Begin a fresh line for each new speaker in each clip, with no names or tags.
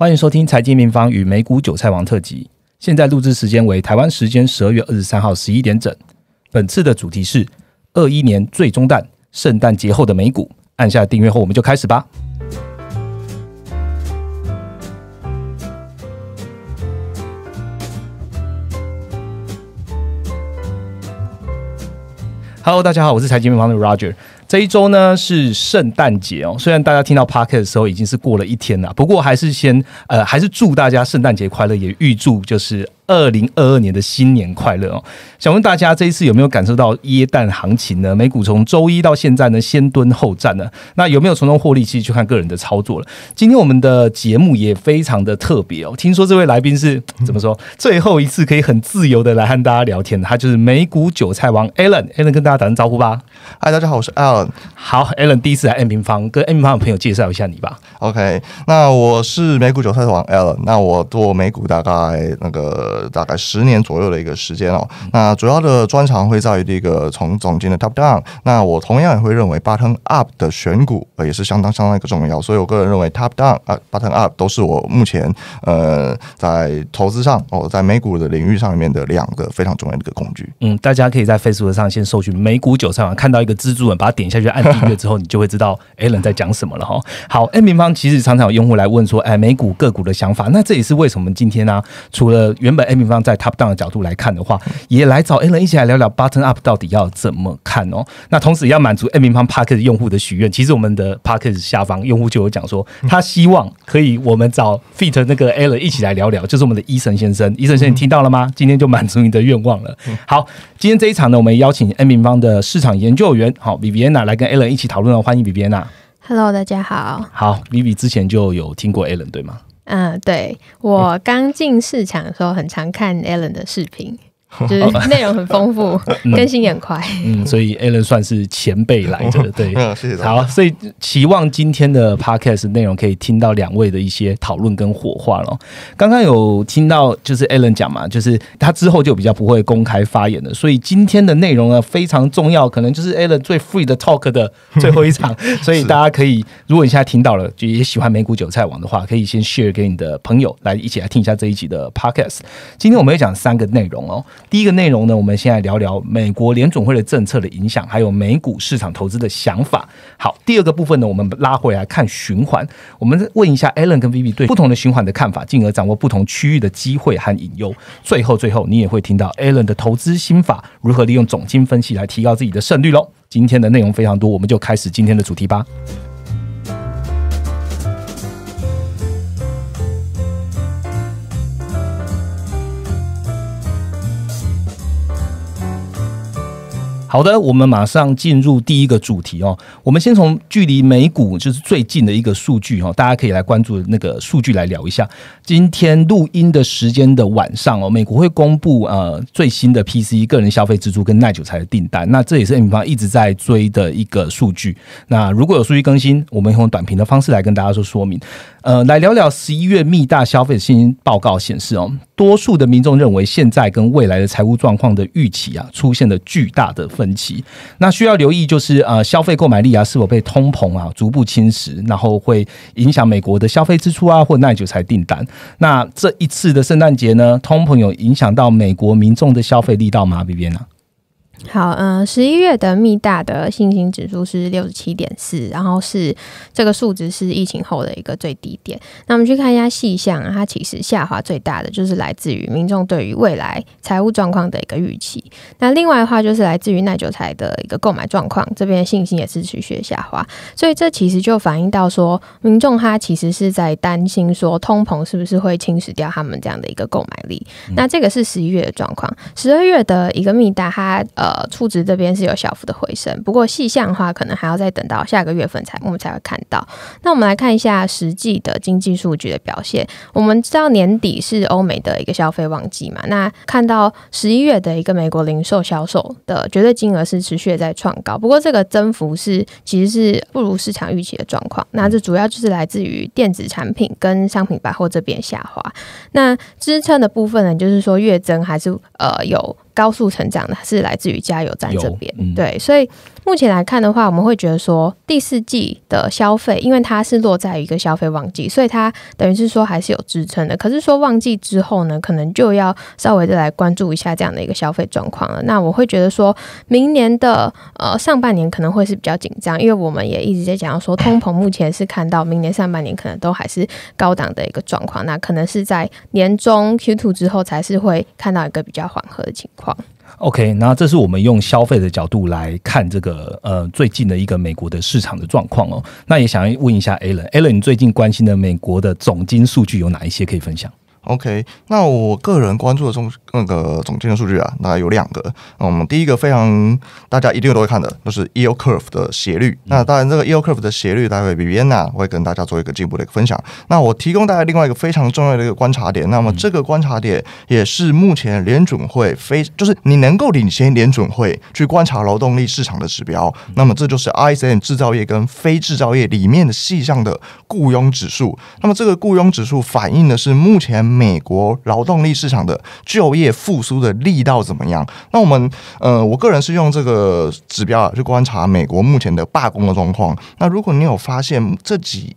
欢迎收听《财经名方与美股韭菜王》特辑。现在录制时间为台湾时间十二月二十三号十一点整。本次的主题是二一年最终弹，圣诞节后的美股。按下订阅后，我们就开始吧。Hello，大家好，我是财经名方的 Roger。这一周呢是圣诞节哦，虽然大家听到 p a r k a r t 的时候已经是过了一天了，不过还是先呃，还是祝大家圣诞节快乐，也预祝就是。二零二二年的新年快乐哦！想问大家这一次有没有感受到耶诞行情呢？美股从周一到现在呢，先蹲后站呢，那有没有从中获利？其实就看个人的操作了。今天我们的节目也非常的特别哦，听说这位来宾是怎么说？最后一次可以很自由的来和大家聊天的，他就是美股韭菜王 Allen。Allen 跟大家打声招呼吧。嗨，大家好，我是 Allen。好，Allen 第一次来 M 平方，跟 M 平方的朋友介绍一下你吧。OK，那我是
美股韭菜王 Allen。那我做美股大概那个。大概十年左右的一个时间哦。那主要的专长会在于这个从总金的 top down。那我同样也会认为 button up 的选股也是相当相当一个重要。所以我个人认为 top down 啊 button up 都是我目前呃在投资上哦，在美股的领域上面的两个非常重要的一个工具。
嗯，大家可以在 Facebook 上先搜寻美股韭菜网，看到一个蜘蛛人，把它点下去按订阅之后，你就会知道 Alan 在讲什么了哈。好，M 平方其实常常有用户来问说，哎，美股个股的想法。那这也是为什么今天呢，除了原本 M 平方在 Top Down 的角度来看的话，也来找 Alan 一起来聊聊 Button Up 到底要怎么看哦。那同时也要满足 M 平方 Park 用户的许愿。其实我们的 p a r k e s 下方用户就有讲说，他希望可以我们找 Fit 那个 Alan 一起来聊聊。就是我们的医生先生，医生先生听到了吗？今天就满足你的愿望了。好，今天这一场呢，我们邀请 M 平方的市场研究员好 Viviana 来跟 Alan 一起讨论欢迎 Viviana。
Hello，大家好。
好，Viv 之前就有听过 Alan 对吗？
嗯，对我刚进市场的时候，很常看 Allen 的视频。
就是内容很
丰富，更新也快，
嗯，所以 Alan 算是前辈来着，对，谢谢。好，所以期望今天的 podcast 内容可以听到两位的一些讨论跟火花哦。刚刚有听到就是 Alan 讲嘛，就是他之后就比较不会公开发言，了，所以今天的内容呢非常重要，可能就是 Alan 最 free 的 talk 的最后一场，所以大家可以，如果你现在听到了，就也喜欢美股韭菜网的话，可以先 share 给你的朋友来一起来听一下这一集的 podcast。今天我们要讲三个内容哦。第一个内容呢，我们先来聊聊美国联总会的政策的影响，还有美股市场投资的想法。好，第二个部分呢，我们拉回来看循环，我们问一下 Alan 跟 Vivi 对不同的循环的看法，进而掌握不同区域的机会和隐忧。最后，最后你也会听到 Alan 的投资心法，如何利用总经分析来提高自己的胜率喽。今天的内容非常多，我们就开始今天的主题吧。好的，我们马上进入第一个主题哦。我们先从距离美股就是最近的一个数据哈，大家可以来关注那个数据来聊一下。今天录音的时间的晚上哦，美国会公布呃最新的 PC 个人消费支出跟耐久材的订单。那这也是 M 方一直在追的一个数据。那如果有数据更新，我们用短评的方式来跟大家做说明。呃，来聊聊十一月密大消费信心报告显示哦。多数的民众认为，现在跟未来的财务状况的预期啊，出现了巨大的分歧。那需要留意就是，呃，消费购买力啊，是否被通膨啊逐步侵蚀，然后会影响美国的消费支出啊，或耐久材订单。那这一次的圣诞节呢，通膨有影响到美国民众的消费力道吗？b 比呢？
好，嗯，十一月的密大的信心指数是六十七点四，然后是这个数值是疫情后的一个最低点。那我们去看一下细项，它其实下滑最大的就是来自于民众对于未来财务状况的一个预期。那另外的话，就是来自于耐久材的一个购买状况，这边信心也是持续下滑。所以这其实就反映到说，民众他其实是在担心说，通膨是不是会侵蚀掉他们这样的一个购买力？那这个是十一月的状况，十二月的一个密大，它呃。呃，初值这边是有小幅的回升，不过细项的话，可能还要再等到下个月份才我们才会看到。那我们来看一下实际的经济数据的表现。我们知道年底是欧美的一个消费旺季嘛，那看到十一月的一个美国零售销售的绝对金额是持续在创高，不过这个增幅是其实是不如市场预期的状况。那这主要就是来自于电子产品跟商品百货这边下滑。那支撑的部分呢，就是说月增还是呃有。高速成长的，是来自于加油站这边，对，所以。目前来看的话，我们会觉得说第四季的消费，因为它是落在一个消费旺季，所以它等于是说还是有支撑的。可是说旺季之后呢，可能就要稍微的来关注一下这样的一个消费状况了。那我会觉得说，明年的呃上半年可能会是比较紧张，因为我们也一直在讲说通膨，目前是看到明年上半年可能都还是高档的一个状况，那可能是在年中 Q two 之后才是会看到一个比较缓和的
情况。OK，那这是我们用消费的角度来看这个呃最近的一个美国的市场的状况哦。那也想要问一下 Alan，Alan，你最近关心的美国的总金数据有哪一些可以分享？OK，那我个人关注的中那个总金的数
据啊，那有两个。我们第一个非常大家一定都会看的，就是 Eo Curve 的斜率。那当然，这个 Eo Curve 的斜率，待会比 Vienna 会跟大家做一个进一步的一个分享。那我提供大家另外一个非常重要的一个观察点，那么这个观察点也是目前联准会非就是你能够领先联准会去观察劳动力市场的指标。那么这就是 ISM 制造业跟非制造业里面的细项的雇佣指数。那么这个雇佣指数反映的是目前。美国劳动力市场的就业复苏的力道怎么样？那我们，呃，我个人是用这个指标啊去观察美国目前的罢工的状况。那如果你有发现这几，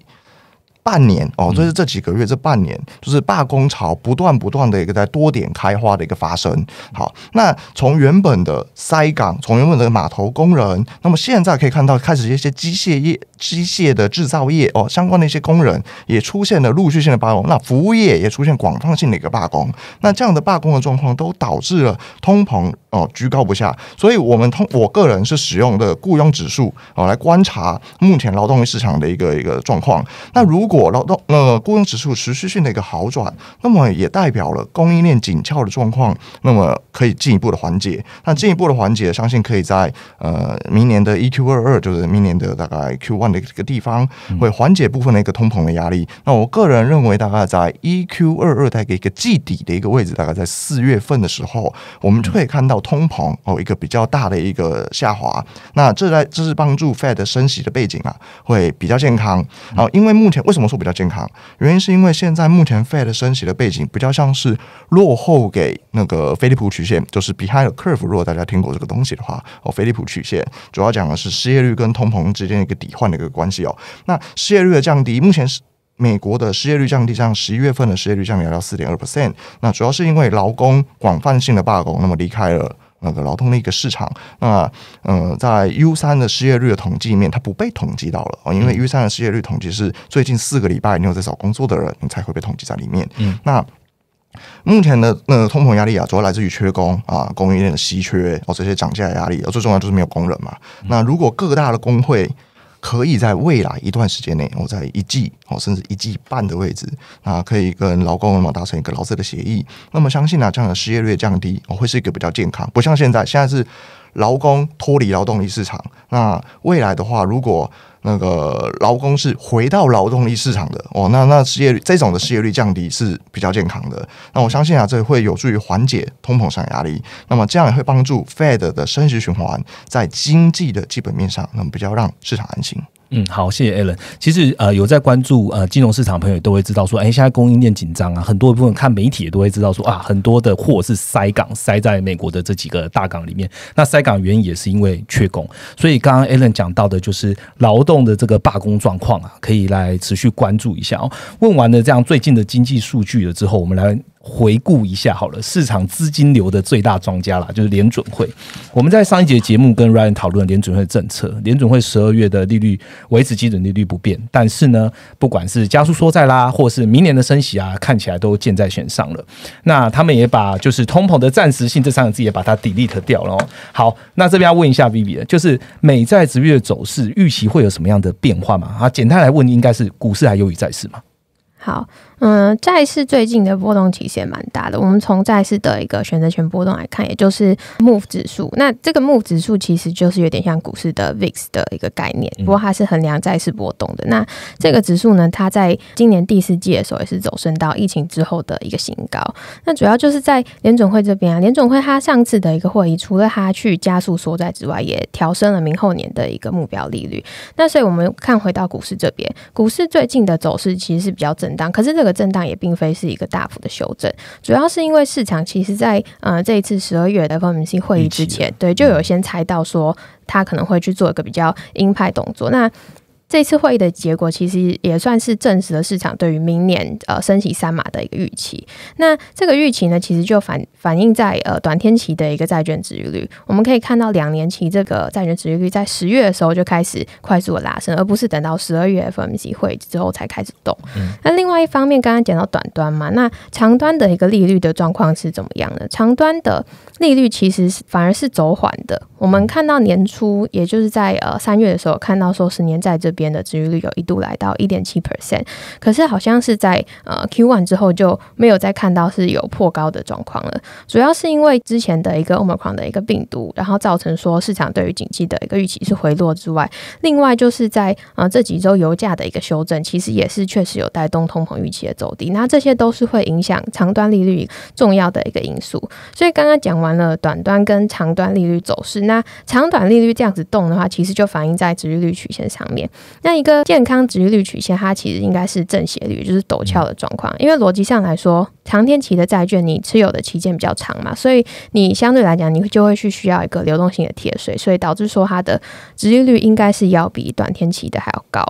半年哦，就是这几个月，这半年就是罢工潮不断不断的一个在多点开花的一个发生。好，那从原本的塞港，从原本的码头工人，那么现在可以看到开始一些机械业、机械的制造业哦，相关的一些工人也出现了陆续性的罢工。那服务业也出现广泛性的一个罢工。那这样的罢工的状况都导致了通膨。哦，居高不下，所以我们通我个人是使用的雇佣指数哦来观察目前劳动力市场的一个一个状况。那如果劳动呃雇佣指数持续性的一个好转，那么也代表了供应链紧俏的状况，那么可以进一步的缓解。那进一步的缓解，相信可以在呃明年的 E Q 二二，就是明年的大概 Q one 的一个地方，会缓解部分的一个通膨的压力。那我个人认为，大概在 E Q 二二给一个季底的一个位置，大概在四月份的时候，我们就可以看到。通膨哦，一个比较大的一个下滑，那这在这是帮助 Fed 升息的背景啊，会比较健康啊。因为目前为什么说比较健康？原因是因为现在目前 Fed 升息的背景比较像是落后给那个菲利普曲线，就是 behind the curve。如果大家听过这个东西的话，哦，菲利普曲线主要讲的是失业率跟通膨之间一个抵换的一个关系哦。那失业率的降低，目前是。美国的失业率降低，像十一月份的失业率降低到四点二 percent。那主要是因为劳工广泛性的罢工，那么离开了那个劳动的一个市场。那嗯，在 U 三的失业率的统计里面，它不被统计到了因为 U 三的失业率统计是最近四个礼拜你有在找工作的人，你才会被统计在里面。嗯，那目前的个通膨压力啊，主要来自于缺工啊，供应链的稀缺哦，这些涨价压力，哦，最重要就是没有工人嘛。那如果各大的工会。可以在未来一段时间内，我在一季哦，甚至一季半的位置，那可以跟劳工部达成一个劳资的协议。那么，相信呢，这样的失业率降低，哦，会是一个比较健康，不像现在，现在是。劳工脱离劳动力市场，那未来的话，如果那个劳工是回到劳动力市场的哦，那那失业这种的失业率降低是比较健康的。那我相信啊，这会有助于缓解通膨上压力。那么这样也会帮助 Fed 的升息循环在经济的基本面上能比较让
市场安心。嗯，好，谢谢 Alan。其实，呃，有在关注呃金融市场的朋友都会知道说，哎，现在供应链紧张啊，很多部分看媒体也都会知道说啊，很多的货是塞港，塞在美国的这几个大港里面。那塞港原因也是因为缺工，所以刚刚 Alan 讲到的就是劳动的这个罢工状况啊，可以来持续关注一下哦。问完了这样最近的经济数据了之后，我们来。回顾一下好了，市场资金流的最大庄家啦，就是联准会。我们在上一节节目跟 Ryan 讨论联准会政策，联准会十二月的利率维持基准利率不变，但是呢，不管是加速缩债啦，或是明年的升息啊，看起来都箭在弦上了。那他们也把就是通膨的暂时性这三个字也把它 delete 掉了。好，那这边要问一下 v i v i 就是美债十月走势预期会有什么样的变化吗？啊，简单来问，应该是股市还优于债市吗？
好。嗯，债市最近的波动其实也蛮大的。我们从债市的一个选择权波动来看，也就是 MOVE 指数。那这个 MOVE 指数其实就是有点像股市的 VIX 的一个概念，不过它是衡量债市波动的。那这个指数呢，它在今年第四季的时候也是走升到疫情之后的一个新高。那主要就是在联总会这边啊，联总会它上次的一个会议，除了它去加速缩债之外，也调升了明后年的一个目标利率。那所以我们看回到股市这边，股市最近的走势其实是比较震荡，可是这个。震荡也并非是一个大幅的修正，主要是因为市场其实，在呃这一次十二月的 FOMC 会议之前，对就有先猜到说他可能会去做一个比较鹰派动作。那这次会议的结果其实也算是证实了市场对于明年呃升息三码的一个预期。那这个预期呢，其实就反反映在呃短天期的一个债券值益率。我们可以看到，两年期这个债券值益率在十月的时候就开始快速的拉升，而不是等到十二月 FOMC 会之后才开始动。那另外一方面，刚刚讲到短端嘛，那长端的一个利率的状况是怎么样的？长端的利率其实是反而是走缓的。我们看到年初，也就是在呃三月的时候，看到说十年债这边。边的治愈率有一度来到一点七 percent，可是好像是在呃 Q one 之后就没有再看到是有破高的状况了。主要是因为之前的一个 Omicron 的一个病毒，然后造成说市场对于经济的一个预期是回落之外，另外就是在啊这几周油价的一个修正，其实也是确实有带动通膨预期的走低。那这些都是会影响长端利率重要的一个因素。所以刚刚讲完了短端跟长端利率走势，那长短利率这样子动的话，其实就反映在殖利率曲线上面。那一个健康值率曲线，它其实应该是正斜率，就是陡峭的状况。因为逻辑上来说，长天期的债券你持有的期间比较长嘛，所以你相对来讲，你就会去需要一个流动性的贴水，所以导致说它的值现率应该是要比短天期的还要高。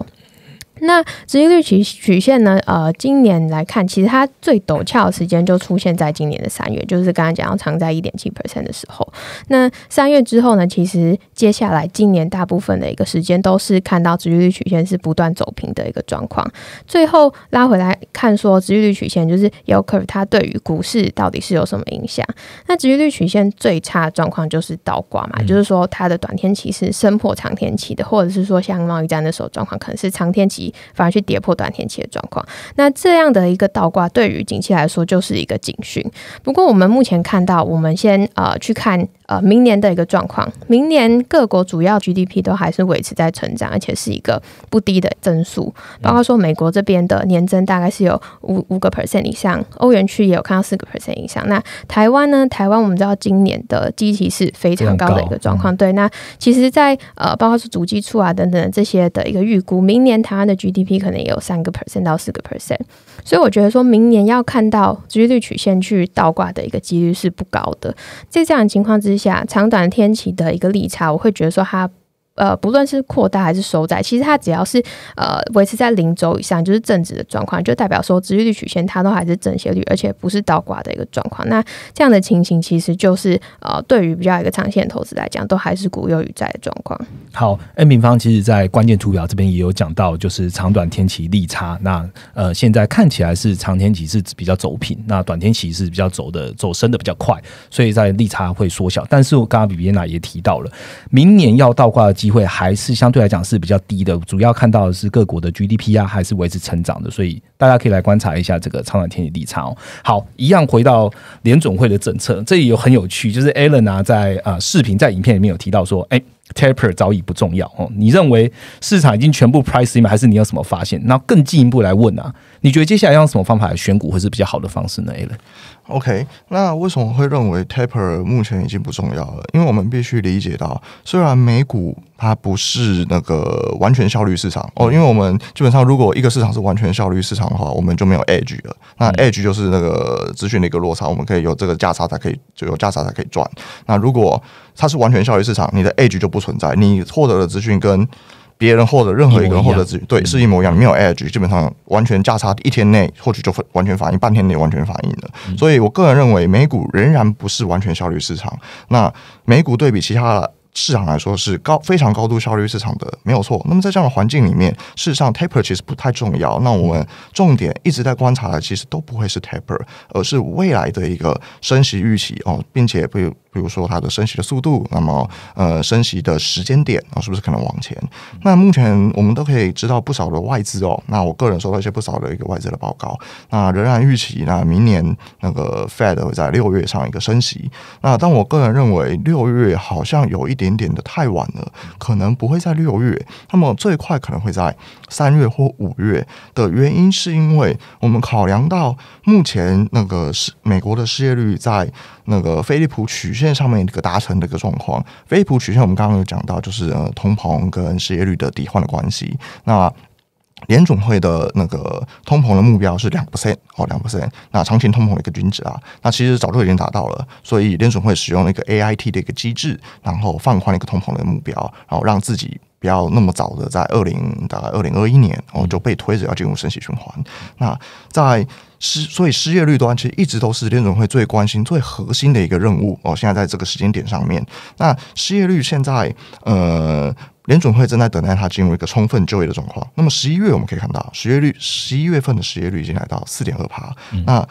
那直利率曲曲线呢？呃，今年来看，其实它最陡峭的时间就出现在今年的三月，就是刚刚讲到长在一点七 percent 的时候。那三月之后呢，其实接下来今年大部分的一个时间都是看到直利率曲线是不断走平的一个状况。最后拉回来看，说直利率曲线就是 y o k e r 它对于股市到底是有什么影响？那直利率曲线最差的状况就是倒挂嘛，就是说它的短天期是深破长天期的，或者是说像贸易战的时候状况可能是长天期。反而去跌破短天期的状况，那这样的一个倒挂对于景气来说就是一个警讯。不过我们目前看到，我们先呃去看呃明年的一个状况。明年各国主要 GDP 都还是维持在成长，而且是一个不低的增速。包括说美国这边的年增大概是有五五个 percent 以上，欧元区也有看到四个 percent 以上。那台湾呢？台湾我们知道今年的基期是非常高的一个状况。对，那其实，在呃包括说主机处啊等等这些的一个预估，明年台湾的 GDP 可能也有三个 percent 到四个 percent，所以我觉得说明年要看到利率曲线去倒挂的一个几率是不高的。在这样情况之下，长短天期的一个利差，我会觉得说它。呃，不论是扩大还是收窄，其实它只要是呃维持在零轴以上，就是正值的状况，就代表说，收益率曲线它都还是正斜率，而且不是倒挂的一个状况。那这样的情形，其实就是呃，对于比较一个长线投资来讲，都还是股优于债的状况。
好，n 平方其实，在关键图表这边也有讲到，就是长短天期利差。那呃，现在看起来是长天期是比较走平，那短天期是比较走的走升的比较快，所以在利差会缩小。但是我刚刚比比娜也提到了，明年要倒挂。机会还是相对来讲是比较低的，主要看到的是各国的 GDP 啊，还是维持成长的，所以大家可以来观察一下这个超短天体利差哦。好，一样回到联准会的政策，这里有很有趣，就是 a l 呢 n 啊，在啊视频在影片里面有提到说，哎。Taper 早已不重要哦，你认为市场已经全部 pricing 吗？还是你有什么发现？那更进一步来问啊，你觉得接下来用什么方法来选股会是比较好的方式呢？A 了
，OK，那为什么会认为 Taper 目前已经不重要了？因为我们必须理解到，虽然美股它不是那个完全效率市场哦，因为我们基本上如果一个市场是完全效率市场的话，我们就没有 edge 了。那 edge 就是那个资讯的一个落差，我们可以有这个价差才可以就有价差才可以赚。那如果它是完全效率市场，你的 edge 就不。存在，你获得的资讯跟别人获得任何一个人获得资讯，对，是一模一样。没有 edge，基本上完全价差，一天内或许就完全反应，半天内完全反应的。所以我个人认为，美股仍然不是完全效率市场。那美股对比其他市场来说，是高非常高度效率市场的，没有错。那么在这样的环境里面，事实上 taper 其实不太重要。那我们重点一直在观察的，其实都不会是 taper，而是未来的一个升息预期哦，并且会。比如说它的升息的速度，那么呃升息的时间点啊，是不是可能往前？那目前我们都可以知道不少的外资哦。那我个人收到一些不少的一个外资的报告，那仍然预期呢，明年那个 Fed 会在六月上一个升息。那但我个人认为六月好像有一点点的太晚了，可能不会在六月。那么最快可能会在三月或五月的原因，是因为我们考量到目前那个是美国的失业率在那个菲利普曲。现在上面一个达成的一个状况，飞利浦曲线，我们刚刚有讲到，就是呃通膨跟失业率的抵换的关系。那联总会的那个通膨的目标是两 percent 哦，两 percent。那长期通膨的一个均值啊，那其实早就已经达到了，所以联总会使用了一个 A I T 的一个机制，然后放宽了一个通膨的目标，然后让自己不要那么早的在二零大概二零二一年，然后就被推着要进入升息循环。那在失所以失业率端其实一直都是联总会最关心、最核心的一个任务。哦，现在在这个时间点上面，那失业率现在呃，联准会正在等待它进入一个充分就业的状况。那么十一月我们可以看到，失业率十一月份的失业率已经来到四点二趴。那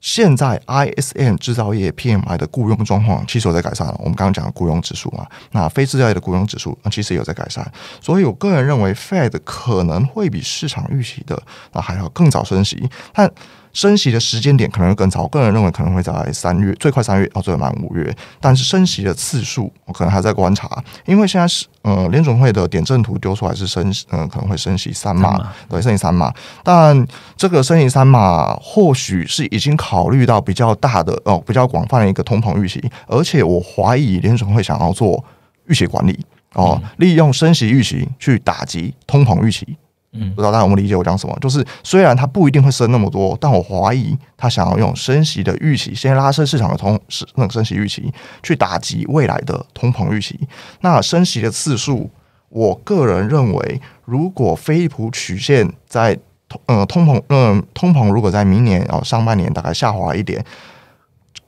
现在 ISM 制造业 PMI 的雇佣状况其实有在改善了，我们刚刚讲的雇佣指数嘛，那非制造业的雇佣指数其实也有在改善。所以我个人认为，Fed 可能会比市场预期的啊还要更早升息，但。升息的时间点可能会更早，我个人认为可能会在三月，最快三月，哦，最晚五月。但是升息的次数，我可能还在观察，因为现在是，呃，联准会的点阵图丢出来是升，嗯，可能会升息三码，对，升息三码。但这个升息三码，或许是已经考虑到比较大的，哦，比较广泛的一个通膨预期，而且我怀疑联准会想要做预期管理，哦，利用升息预期去打击通膨预期。不知道大家有没有理解我讲什么？就是虽然它不一定会升那么多，但我怀疑他想要用升息的预期，先拉升市场的通那个升息预期，去打击未来的通膨预期。那升息的次数，我个人认为，如果菲利普曲线在通呃通膨嗯通膨如果在明年啊上半年大概下滑一点，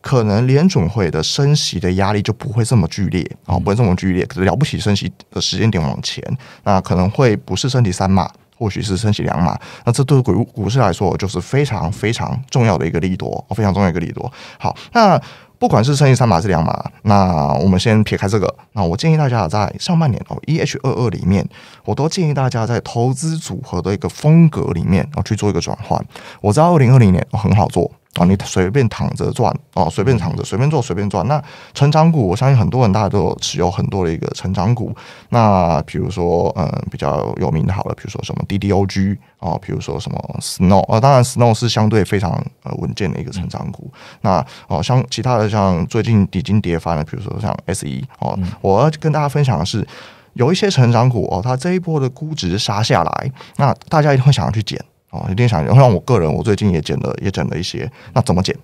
可能联准会的升息的压力就不会这么剧烈啊，不会这么剧烈。可是了不起升息的时间点往前，那可能会不是升级三码。或许是升起两码，那这对股股市来说就是非常非常重要的一个利多，非常重要的一个利多。好，那不管是升起三码是两码，那我们先撇开这个。那我建议大家在上半年哦，E H 二二里面，我都建议大家在投资组合的一个风格里面后去做一个转换。我在二零二零年我很好做。啊，你随便躺着赚哦，随便躺着，随便做，随便赚。那成长股，我相信很多人大家都有持有很多的一个成长股。那比如说，嗯，比较有名的，好了，比如说什么 DDOG 啊，比如说什么 Snow 啊，当然 Snow 是相对非常呃稳健的一个成长股。那哦，像其他的，像最近已经跌翻了，比如说像 SE 哦，我要跟大家分享的是，有一些成长股哦，它这一波的估值杀下来，那大家一定会想要去捡。哦，一定想，然后像我个人，我最近也减了，也减了一些。那怎么减？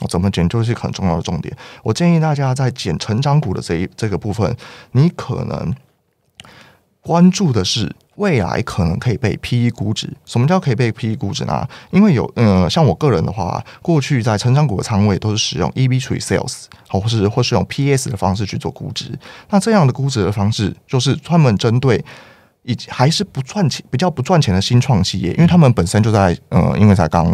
我怎么减就是很重要的重点。我建议大家在减成长股的这一这个部分，你可能关注的是未来可能可以被 PE 估值。什么叫可以被 PE 估值呢？因为有，嗯，像我个人的话，过去在成长股的仓位都是使用 EB 除以 Sales，好，或是或是用 PS 的方式去做估值。那这样的估值的方式就是专门针对。以及还是不赚钱，比较不赚钱的新创企业，因为他们本身就在，嗯，因为才刚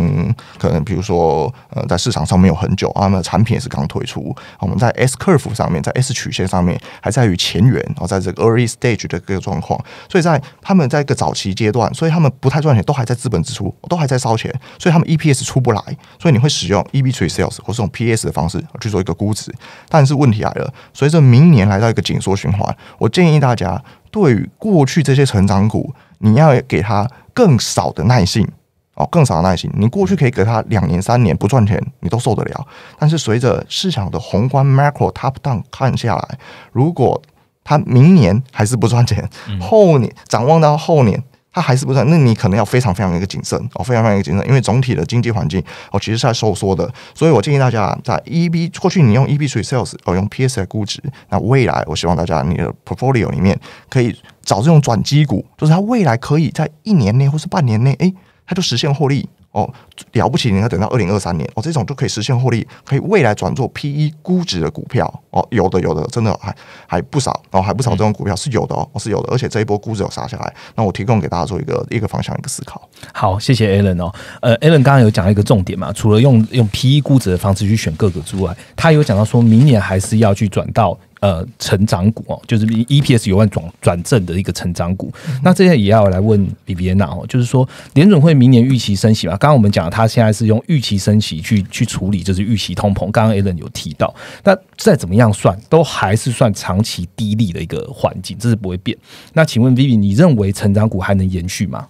可能，比如说，呃，在市场上没有很久啊，那产品也是刚推出。我们在 S curve 上面，在 S 曲线上面，还在于前缘，然后在这个 early stage 的这个状况，所以在他们在一个早期阶段，所以他们不太赚钱，都还在资本支出，都还在烧钱，所以他们 EPS 出不来，所以你会使用 E B t r e e sales 或是用 P S 的方式去做一个估值。但是问题来了，随着明年来到一个紧缩循环，我建议大家。对于过去这些成长股，你要给它更少的耐性哦，更少的耐心。你过去可以给它两年、三年不赚钱，你都受得了。但是随着市场的宏观 （macro） t o p down 看下来，如果它明年还是不赚钱，后年展望到后年。它还是不算，那你可能要非常非常的一个谨慎哦，非常非常一个谨慎，因为总体的经济环境哦，其实是在收缩的，所以我建议大家在 EB 过去你用 EB 除以 Sales 哦，用 PS 来估值，那未来我希望大家你的 portfolio 里面可以找这种转机股，就是它未来可以在一年内或是半年内，诶，它就实现获利。哦，了不起！你要等到二零二三年哦，这种就可以实现获利，可以未来转做 P E 估值的股票哦。有的，有的，真的还还不少哦，还不少这种股票是有的哦，是有的。而且这一波估值有杀下来，那
我提供给大家做一个一个方向一个思考。好，谢谢 Alan 哦。呃，Alan 刚刚有讲一个重点嘛，除了用用 P E 估值的方式去选个股之外，他有讲到说明年还是要去转到。呃，成长股哦，就是 E P S 有望转转正的一个成长股。那这些也要来问 B B N 纳哦，就是说联总会明年预期升息嘛？刚刚我们讲他现在是用预期升息去去处理，就是预期通膨。刚刚 Alan 有提到，那再怎么样算，都还是算长期低利的一个环境，这是不会变。那请问 Vivi，你认为成长股还能延续吗？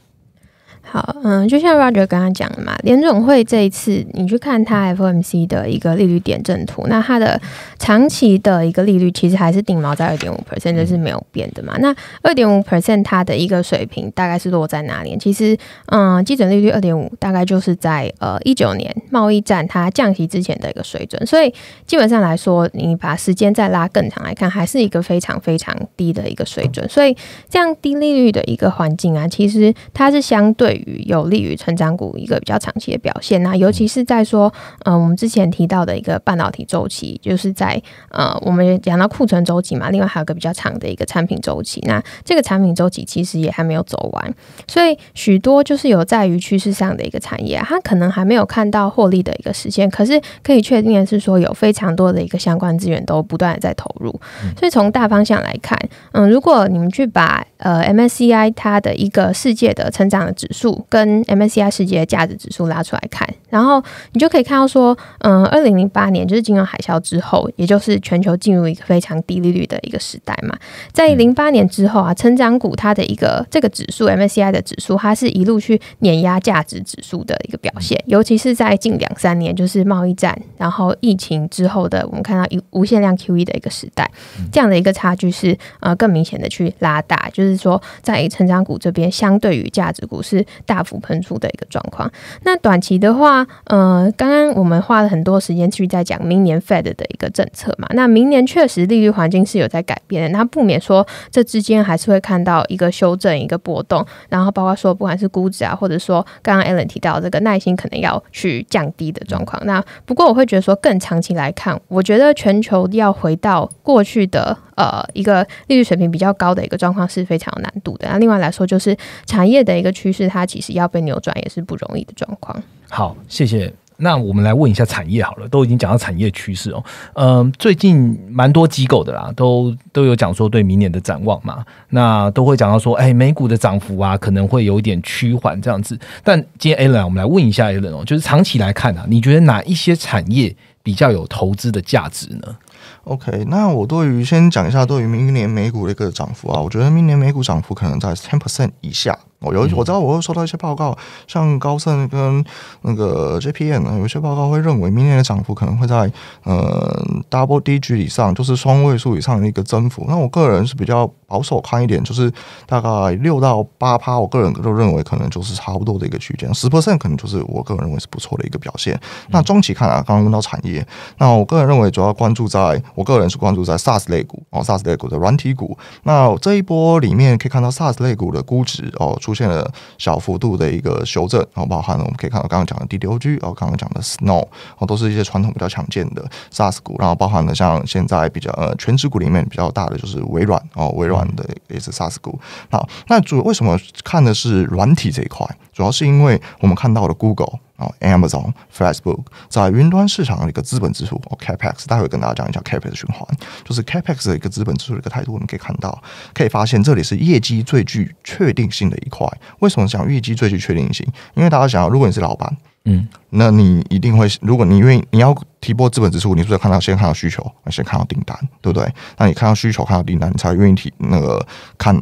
好，嗯，就像 Roger 刚刚讲的嘛，联总会这一次你去看它 FOMC 的一个利率点阵图，那它的长期的一个利率其实还是顶毛在二点五 percent，是没有变的嘛。那二点五 percent 它的一个水平大概是落在哪里？其实，嗯，基准利率二点五大概就是在呃一九年贸易战它降息之前的一个水准，所以基本上来说，你把时间再拉更长来看，还是一个非常非常低的一个水准。所以这样低利率的一个环境啊，其实它是相对。于有利于成长股一个比较长期的表现，那尤其是在说，嗯，我们之前提到的一个半导体周期，就是在呃，我们讲到库存周期嘛，另外还有个比较长的一个产品周期，那这个产品周期其实也还没有走完，所以许多就是有在于趋势上的一个产业，它可能还没有看到获利的一个实现，可是可以确定的是说，有非常多的一个相关资源都不断的在投入，所以从大方向来看，嗯，如果你们去把呃 MSCI 它的一个世界的成长的指数跟 MSCI 世界的价值指数拉出来看，然后你就可以看到说，嗯，二零零八年就是金融海啸之后，也就是全球进入一个非常低利率的一个时代嘛。在零八年之后啊，成长股它的一个这个指数 MSCI 的指数，它是一路去碾压价值指数的一个表现，尤其是在近两三年，就是贸易战然后疫情之后的，我们看到一无限量 QE 的一个时代，这样的一个差距是呃更明显的去拉大，就是说在成长股这边相对于价值股是。大幅喷出的一个状况。那短期的话，呃，刚刚我们花了很多时间去在讲明年 Fed 的一个政策嘛。那明年确实利率环境是有在改变，的，那不免说这之间还是会看到一个修正、一个波动。然后包括说，不管是估值啊，或者说刚刚 Alan 提到这个耐心可能要去降低的状况。那不过我会觉得说，更长期来看，我觉得全球要回到过去的呃一个利率水平比较高的一个状况是非常有难度的。那另外来说，就是产业的一个趋势它。它其实要被扭转也是不容易的状况。
好，谢谢。那我们来问一下产业好了，都已经讲到产业趋势哦。嗯，最近蛮多机构的啦，都都有讲说对明年的展望嘛。那都会讲到说，哎，美股的涨幅啊，可能会有一点趋缓这样子。但今天 Alan，我们来问一下 Alan 哦，就是长期来看啊，你觉得哪一些产业比较有投资的价值呢？OK，那我
对于先讲一下，对于明年美股的一个涨幅啊，我觉得明年美股涨幅可能在 ten percent 以下。我有我知道我会收到一些报告，像高盛跟那个 JPM 呢，有些报告会认为明年的涨幅可能会在呃 double D G 以上，就是双位数以上的一个增幅。那我个人是比较保守看一点，就是大概六到八趴，我个人都认为可能就是差不多的一个区间，十 percent 可能就是我个人认为是不错的一个表现。那中期看啊，刚刚问到产业，那我个人认为主要关注在我个人是关注在 SaaS 类股哦，SaaS 类股的软体股。那这一波里面可以看到 SaaS 类股的估值哦。出现了小幅度的一个修正，然后包含了我们可以看到刚刚讲的 d d o G，然后刚刚讲的 Snow，然后都是一些传统比较常见的 SaaS 股，然后包含了像现在比较呃全职股里面比较大的就是微软，哦，微软的也是 SaaS 股。好，那主为什么看的是软体这一块？主要是因为我们看到了 Google。啊，Amazon、Facebook 在云端市场的一个资本支出，哦 Capex，待会跟大家讲一下 Capex 循环，就是 Capex 的一个资本支出的一个态度，我们可以看到，可以发现这里是业绩最具确定性的一块。为什么讲业绩最具确定性？因为大家想想，如果你是老板。嗯，那你一定会，如果你愿意，你要提拨资本支出，你是不是看到先看到需求，先看到订单，对不对？那你看到需求、看到订单，你才愿意提那个看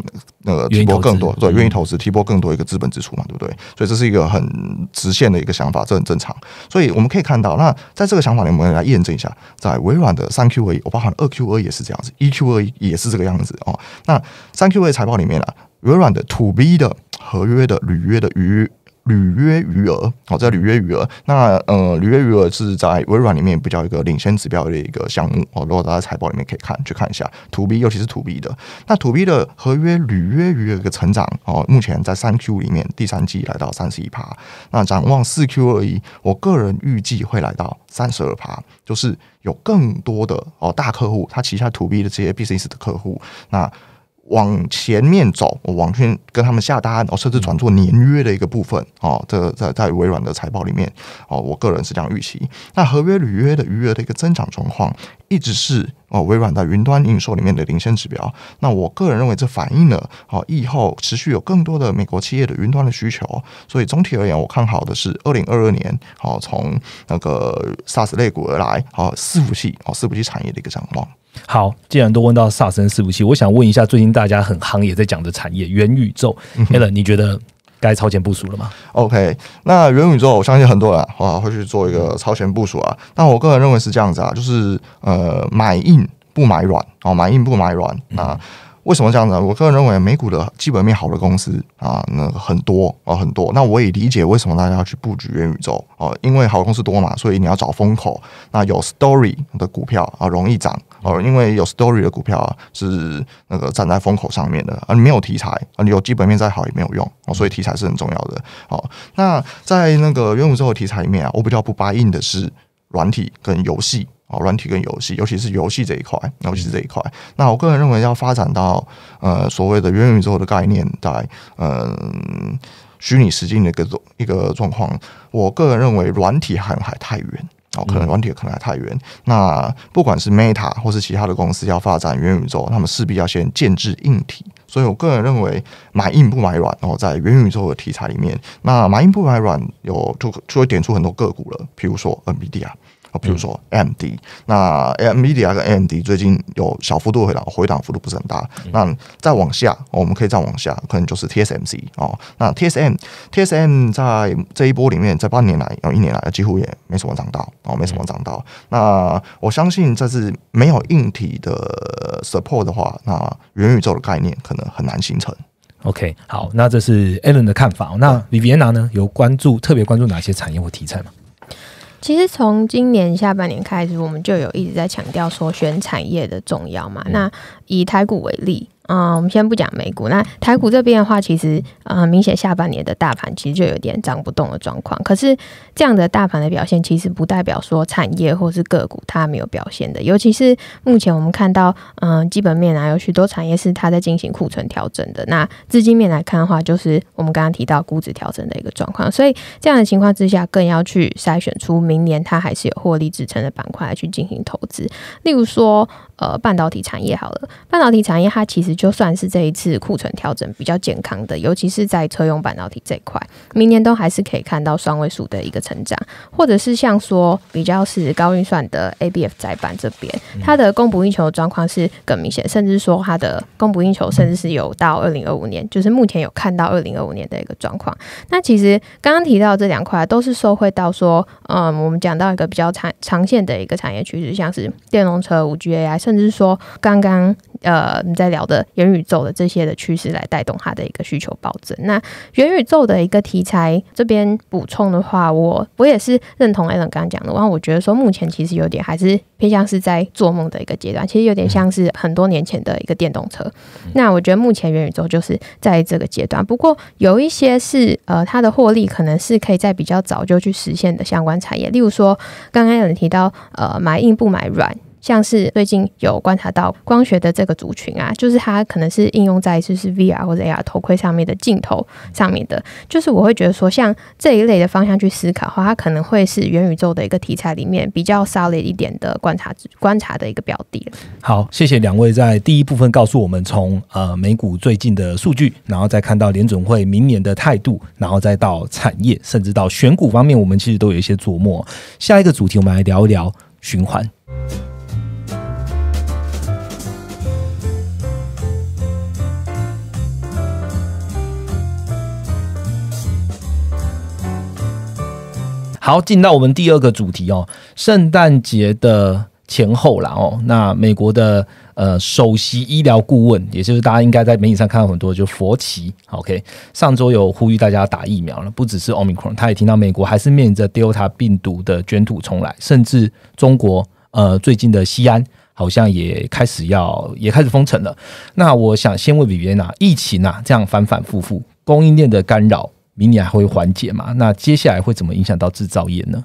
那个提拨更多，对，愿意投资提拨更多一个资本支出嘛，对不对？所以这是一个很直线的一个想法，这很正常。所以我们可以看到，那在这个想法里面来验证一下，在微软的三 Q 二，我包含二 Q 二也是这样子，一 Q 二也是这个样子哦。那三 Q 二财报里面啊，微软的 To B 的合约的履约的余。履约余额哦，在履约余额那呃，履约余额是在微软里面比较一个领先指标的一个项目哦。如果大家财报里面可以看，去看一下图 B，尤其是图 B 的那图 B 的合约履约余额的成长哦，目前在三 Q 里面第三季来到三十一趴，那展望四 Q 而已，我个人预计会来到三十二趴，就是有更多的哦大客户，他旗下图 B 的这些 B C S 的客户那。往前面走，我往前跟他们下单，然后设置转做年约的一个部分哦，这在在微软的财报里面，哦，我个人是这样预期。那合约履约的余额的一个增长状况，一直是。哦，微软的云端营收里面的领先指标。那我个人认为，这反映了哦，以后持续有更多的美国企业的云端的需求。所以总体而言，我看好的是二零二二年哦，从
那个 SaaS 类股而来哦，四五系哦，四五系产业的一个展望。好，既然都问到 SaaS 四五系，我想问一下最近大家很行也在讲的产业元宇宙 a l e n 你觉得？该超前部署了吗？OK，那元宇宙，我相信很多人啊会去做
一个超前部署啊。但我个人认为是这样子啊，就是呃，买硬不买软哦，买硬不买软啊。为什么这样子？我个人认为，美股的基本面好的公司啊，那很多啊，很多。那我也理解为什么大家要去布局元宇宙啊，因为好公司多嘛，所以你要找风口。那有 story 的股票啊，容易涨哦，因为有 story 的股票啊，是那个站在风口上面的啊。你没有题材啊，你有基本面再好也没有用哦，所以题材是很重要的哦。那在那个元宇宙的题材里面啊，我比较不 buy in 的是软体跟游戏。哦，软体跟游戏，尤其是游戏这一块，尤其是这一块。那我个人认为，要发展到呃所谓的元宇宙的概念，在嗯虚拟实境的一个一个状况，我个人认为软体还还太远哦，可能软体可能还太远。那不管是 Meta 或是其他的公司要发展元宇宙，他们势必要先建制硬体。所以我个人认为买硬不买软哦，在元宇宙的题材里面，那买硬不买软有就就会点出很多个股了，比如说 NVIDIA。比如说 AMD，那 AMD 跟 AMD 最近有小幅度回档，回档幅度不是很大。那再往下，我们可以再往下，可能就是 TSMC 哦。那 TSM TSM 在这一波里面，在半年来、哦，一年来几乎也没什么涨到，哦，没什么涨到。那我相信这是没有硬体的 support 的话，那元宇宙的概念可能很难形成。OK，
好，那这是 a l a n 的看法。那李别拿呢？有关注特别关注哪些产业或题材吗？
其实从今年下半年开始，我们就有一直在强调说选产业的重要嘛。那以台股为例，嗯，我们先不讲美股，那台股这边的话，其实呃，明显下半年的大盘其实就有点涨不动的状况，可是。这样的大盘的表现，其实不代表说产业或是个股它没有表现的。尤其是目前我们看到，嗯，基本面啊，有许多产业是它在进行库存调整的。那资金面来看的话，就是我们刚刚提到估值调整的一个状况。所以这样的情况之下，更要去筛选出明年它还是有获利支撑的板块来去进行投资。例如说，呃，半导体产业好了，半导体产业它其实就算是这一次库存调整比较健康的，尤其是在车用半导体这一块，明年都还是可以看到双位数的一个。成长，或者是像说比较是高运算的 A B F 载板这边，它的供不应求状况是更明显，甚至说它的供不应求，甚至是有到二零二五年，就是目前有看到二零二五年的一个状况。那其实刚刚提到这两块，都是收回到说，嗯，我们讲到一个比较长长线的一个产业趋势，像是电动车、五 G A I，甚至说刚刚呃你在聊的元宇宙的这些的趋势来带动它的一个需求暴增。那元宇宙的一个题材这边补充的话，我。我也是认同 Allen 刚刚讲的，然后我觉得说目前其实有点还是偏向是在做梦的一个阶段，其实有点像是很多年前的一个电动车。那我觉得目前元宇宙就是在这个阶段，不过有一些是呃它的获利可能是可以在比较早就去实现的相关产业，例如说刚刚有人提到呃买硬不买软。像是最近有观察到光学的这个族群啊，就是它可能是应用在就是 V R 或者 A R 头盔上面的镜头上面的，就是我会觉得说像这一类的方向去思考的话，它可能会是元宇宙的一个题材里面比较 solid 一点的观察、观察的一个标的。
好，谢谢两位在第一部分告诉我们从呃美股最近的数据，然后再看到联准会明年的态度，然后再到产业甚至到选股方面，我们其实都有一些琢磨。下一个主题，我们来聊一聊循环。好，进到我们第二个主题哦，圣诞节的前后了哦。那美国的呃首席医疗顾问，也就是大家应该在媒体上看到很多，就佛奇，OK，上周有呼吁大家打疫苗了，不只是奥密克戎，他也听到美国还是面临着 Delta 病毒的卷土重来，甚至中国呃最近的西安好像也开始要也开始封城了。那我想先问李边啊，疫情啊这样反反复复，供应链的干扰。明年还会缓解嘛？那接下来会怎么影响到制造业呢？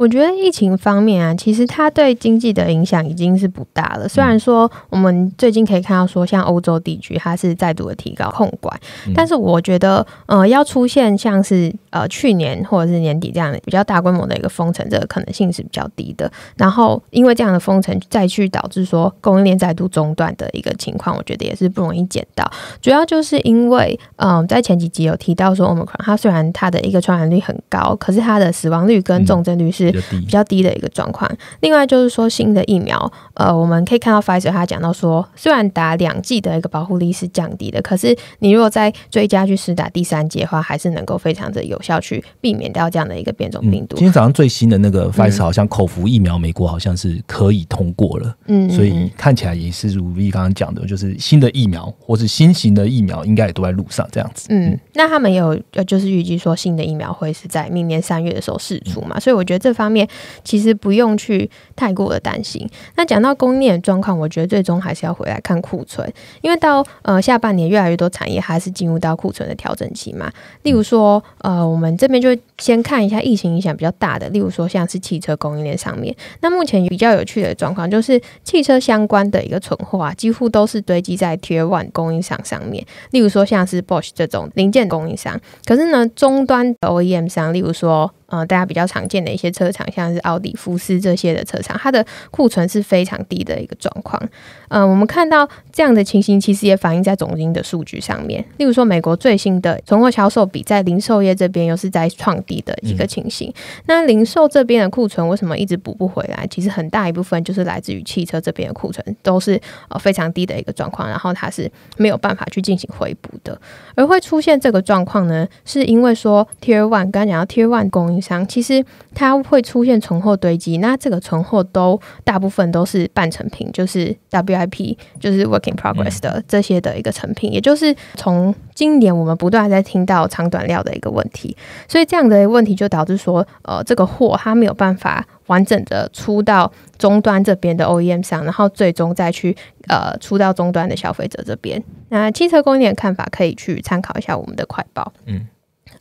我觉得疫情方面啊，其实它对经济的影响已经是不大了。虽然说我们最近可以看到说，像欧洲地区它是再度的提高控管，但是我觉得呃，要出现像是呃去年或者是年底这样比较大规模的一个封城，这个可能性是比较低的。然后因为这样的封城再去导致说供应链再度中断的一个情况，我觉得也是不容易见到。主要就是因为嗯，在前几集有提到说，omicron 它虽然它的一个传染率很高，可是它的死亡率跟重症率是。比较低的一个状况。另外就是说，新的疫苗，呃，我们可以看到 Pfizer 他讲到说，虽然打两剂的一个保护力是降低的，可是你如果再追加去试打第三剂的话，还是能够非常的有效去避免掉这样的一个变种病毒。今天
早上最新的那个 Pfizer 好像口服疫苗，美国好像是可以通过了，嗯，所以看起来也是如 V 刚刚讲的，就是新的疫苗或是新型的疫苗应该也都在路上这样子。嗯，
那他们有呃，就是预计说新的疫苗会是在明年三月的时候试出嘛？所以我觉得这。方面其实不用去太过的担心。那讲到供应链状况，我觉得最终还是要回来看库存，因为到呃下半年越来越多产业还是进入到库存的调整期嘛。例如说呃，我们这边就先看一下疫情影响比较大的，例如说像是汽车供应链上面。那目前比较有趣的状况就是汽车相关的一个存货啊，几乎都是堆积在 Tier One 供应商上面，例如说像是 Bosch 这种零件供应商。可是呢，终端 OEM 商，例如说。呃，大家比较常见的一些车厂，像是奥迪、福斯这些的车厂，它的库存是非常低的一个状况。嗯，我们看到这样的情形，其实也反映在总经的数据上面。例如说，美国最新的存货销售比在零售业这边又是在创低的一个情形。那零售这边的库存为什么一直补不回来？其实很大一部分就是来自于汽车这边的库存都是呃非常低的一个状况，然后它是没有办法去进行回补的。而会出现这个状况呢，是因为说 Tier One，刚讲到 Tier One 供应。其实它会出现存货堆积，那这个存货都大部分都是半成品，就是 WIP，就是 working progress 的这些的一个成品，也就是从今年我们不断在听到长短料的一个问题，所以这样的问题就导致说，呃，这个货它没有办法完整的出到终端这边的 OEM 上，然后最终再去呃出到终端的消费者这边。那汽车供应链的看法可以去参考一下我们的快报，嗯。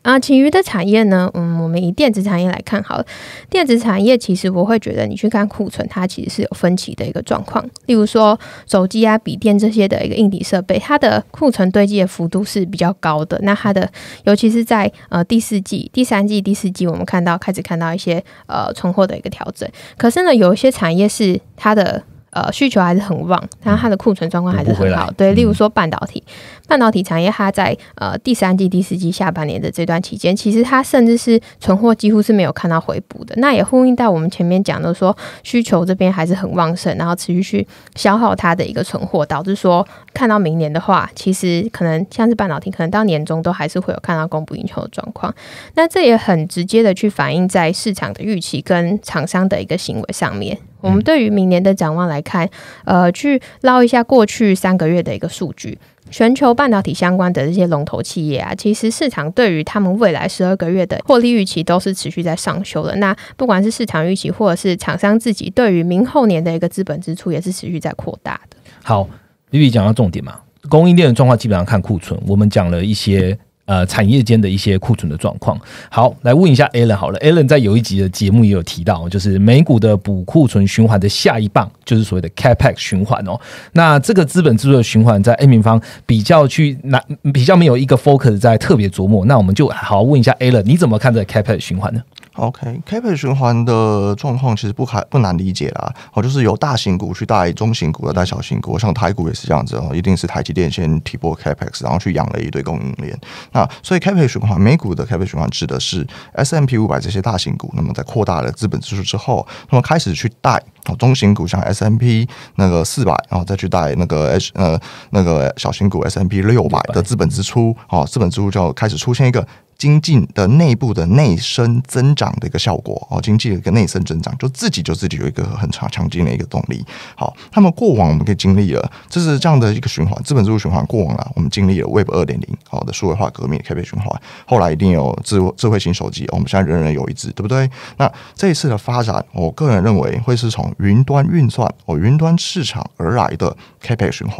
啊，其余的产业呢？嗯，我们以电子产业来看好了。电子产业其实我会觉得，你去看库存，它其实是有分歧的一个状况。例如说手机啊、笔电这些的一个硬体设备，它的库存堆积的幅度是比较高的。那它的，尤其是在呃第四季、第三季、第四季，我们看到开始看到一些呃存货的一个调整。可是呢，有一些产业是它的呃需求还是很旺，但它的库存状况还是很好。对，例如说半导体。半导体产业，它在呃第三季、第四季下半年的这段期间，其实它甚至是存货几乎是没有看到回补的。那也呼应到我们前面讲的，说需求这边还是很旺盛，然后持续去消耗它的一个存货，导致说。看到明年的话，其实可能像是半导体，可能到年终都还是会有看到供不应求的状况。那这也很直接的去反映在市场的预期跟厂商的一个行为上面。我们对于明年的展望来看，呃，去捞一下过去三个月的一个数据，全球半导体相关的这些龙头企业啊，其实市场对于他们未来十二个月的获利预期都是持续在上修的。那不管是市场预期，或者是厂商自己对于明后年的一个资本支出，也是持续在扩大的。
好。比比讲到重点嘛，供应链的状况基本上看库存。我们讲了一些呃产业间的一些库存的状况。好，来问一下 a l a n 好了 a l a n 在有一集的节目也有提到，就是美股的补库存循环的下一棒，就是所谓的 Capex 循环哦。那这个资本制作循环在 A 平方比较去难，比较没有一个 focus 在特别琢磨。那我们就好好问一下 a l a n 你怎么看这 Capex 循环呢？
OK，Capex 循环的状况其实不还不难理解啦。哦，就是由大型股去带中型股要带小型股。像台股也是这样子哦，一定是台积电先提拨 Capex，然后去养了一堆供应链。那所以 Capex 循环，美股的 Capex 循环指的是 S M P 五百这些大型股，那么在扩大了资本支出之后，那么开始去带哦中型股，像 S M P 那个四百，然后再去带那个 H 呃那个小型股 S M P 六百的资本支出哦，资本支出就开始出现一个。经济的内部的内生增长的一个效果哦，经济的一个内生增长，就自己就自己有一个很强强劲的一个动力。好，那么过往我们可以经历了，这是这样的一个循环，资本注入循环。过往啊，我们经历了 Web 二点零好的数位化革命，Capex 循环，后来一定有智智慧型手机，我们现在人人有一支，对不对？那这一次的发展，我个人认为会是从云端运算哦，云端市场而来的 Capex 循环。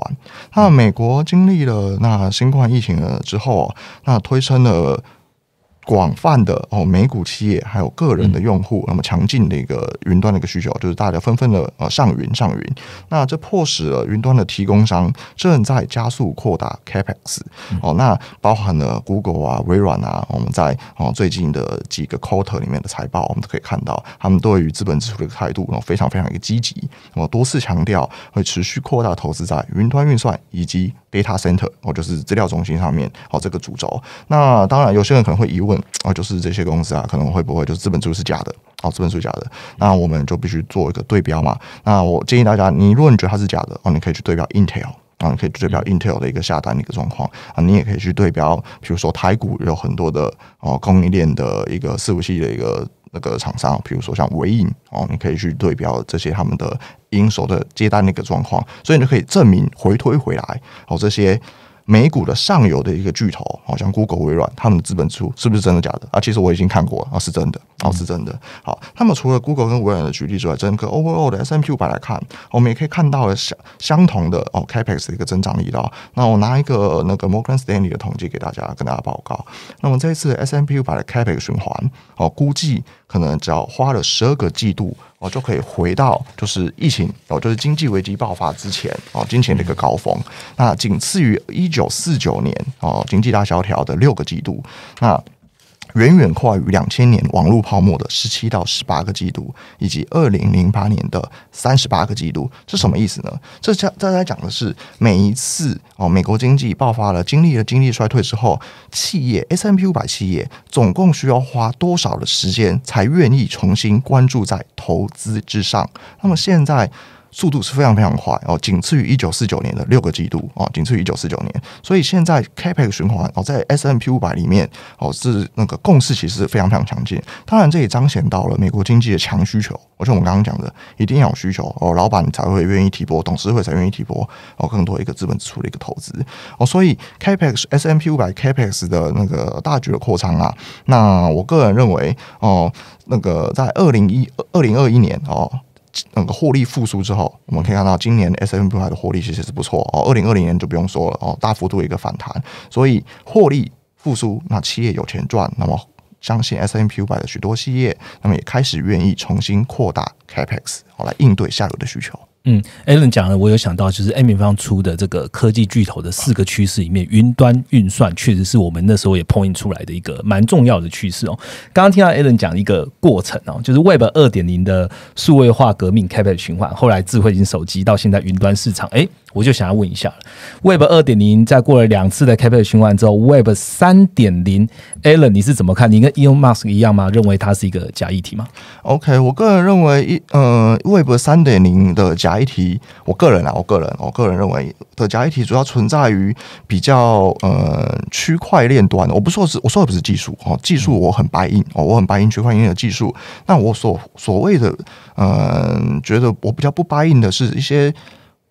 那美国经历了那新冠疫情了之后那推升了。广泛的哦，美股企业还有个人的用户，那么强劲的一个云端的一个需求，就是大家纷纷的呃上云上云。那这迫使了云端的提供商正在加速扩大 Capex 哦，那包含了 Google 啊、微软啊，我们在哦最近的几个 Quarter 里面的财报，我们都可以看到他们对于资本支出的一个态度，然后非常非常一个积极。我多次强调会持续扩大投资在云端运算以及 Data Center 哦，就是资料中心上面哦这个主轴。那当然，有些人可能会疑问。啊，就是这些公司啊，可能会不会就是资本注是假的，哦，资本注假的，那我们就必须做一个对标嘛。那我建议大家，你如果你觉得它是假的，哦，你可以去对标 Intel，啊，你可以对标 Intel 的一个下单的一个状况，啊，你也可以去对标，比如说台股有很多的哦，供应链的一个伺服器的一个那个厂商，比如说像微影哦，你可以去对标这些他们的营收的接单的一个状况，所以你就可以证明回推回来，哦，这些。美股的上游的一个巨头，好像 Google、微软，他们的资本出是不是真的假的啊？其实我已经看过了啊，是真的啊，是真的。好，他们除了 Google 跟微软的举例之外，整个 Overall 的 S M P 五百来看，我们也可以看到相相同的哦 Capex 的一个增长力的。那我拿一个那个 Morgan Stanley 的统计给大家跟大家报告。那么这一次 S M P 五百的 Capex 循环，哦，估计可能只要花了十二个季度。哦，就可以回到就是疫情哦，就是经济危机爆发之前哦，金钱的一个高峰，那仅次于一九四九年哦，经济大萧条的六个季度那。远远快于两千年网络泡沫的十七到十八个季度，以及二零零八年的三十八个季度，是什么意思呢？这在大家讲的是每一次哦，美国经济爆发了，经历了经济衰退之后，企业 S M P 五百企业总共需要花多少的时间才愿意重新关注在投资之上？那么现在。速度是非常非常快哦，仅次于一九四九年的六个季度哦，仅次于一九四九年。所以现在 Capex 循环哦，在 S M P 五百里面哦，是那个共识其实非常非常强劲。当然，这也彰显到了美国经济的强需求。而且我们刚刚讲的，一定要有需求哦，老板才会愿意提拨，董事会才愿意提拨哦，更多一个资本支出的一个投资哦。所以 Capex S M P 五百 Capex 的那个大局的扩张啊，那我个人认为哦，那个在二零一二零二一年哦。那个获利复苏之后，我们可以看到今年 S M P 五百的获利其实是不错哦。二零二零年就不用说了哦，大幅度一个反弹。所以获利复苏，那企业有钱赚，那么相信 S M P 五百的许多企业，那么也开始愿意重新扩大 Capex 好来应对下游的需求。
嗯，Alan 讲了，我有想到就是 AMF 方出的这个科技巨头的四个趋势里面，云端运算确实是我们那时候也碰 t 出来的一个蛮重要的趋势哦。刚刚听到 Alan 讲一个过程哦，就是 Web 二点零的数位化革命开发循环，后来智慧型手机到现在云端市场，哎。我就想要问一下 w e b 二点零在过了两次的开发循环之后，Web 三点零，Alan，你是怎么看？你跟 Elon Musk 一样吗？认为它是一个假议题吗？OK，我个人认为，一，嗯，Web 三点零的假议题，我个人啊，我个人，我
个人认为的假议题，主要存在于比较，呃，区块链端。我不说是，我说的不是技术哦，技术我很 b u 哦，我很 b u 区块链的技术。那我所所谓的，嗯，觉得我比较不 b u 的是一些。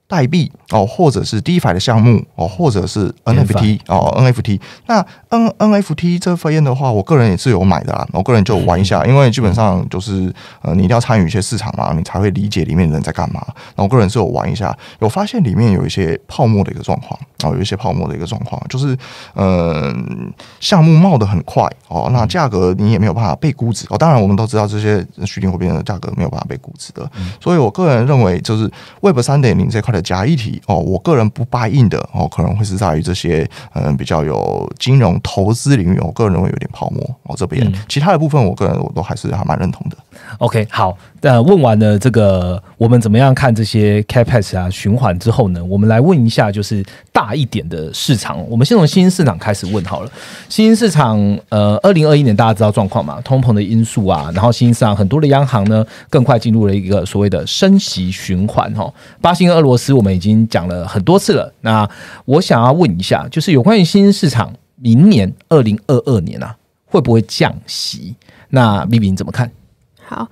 代币哦，或者是低反的项目哦，或者是 NFT 哦，NFT 那 N NFT 这份面的话，我个人也是有买的啦。我个人就玩一下，因为基本上就是呃，你一定要参与一些市场嘛，你才会理解里面人在干嘛。然后我个人是有玩一下，有发现里面有一些泡沫的一个状况啊，有一些泡沫的一个状况，就是嗯，项目冒得很快哦，那价格你也没有办法被估值哦。当然，我们都知道这些虚拟货币的价格没有办法被估值的，所以我个人认为就是 Web 三点零这块的。假议题哦，我个人不答应的哦，可能会是在于这些嗯比较有金融投资
领域，我个人认为有点泡沫哦这边其他的部分，我个人我都还是还蛮认同的。OK，好。那问完了这个，我们怎么样看这些 capex 啊循环之后呢？我们来问一下，就是大一点的市场。我们先从新兴市场开始问好了。新兴市场，呃，二零二一年大家知道状况嘛？通膨的因素啊，然后新兴市场很多的央行呢，更快进入了一个所谓的升息循环。哈，巴西、跟俄罗斯，我们已经讲了很多次了。那我想要问一下，就是有关于新兴市场，明年二零二二年啊，会不会降息？那 B B 你怎么看？
好。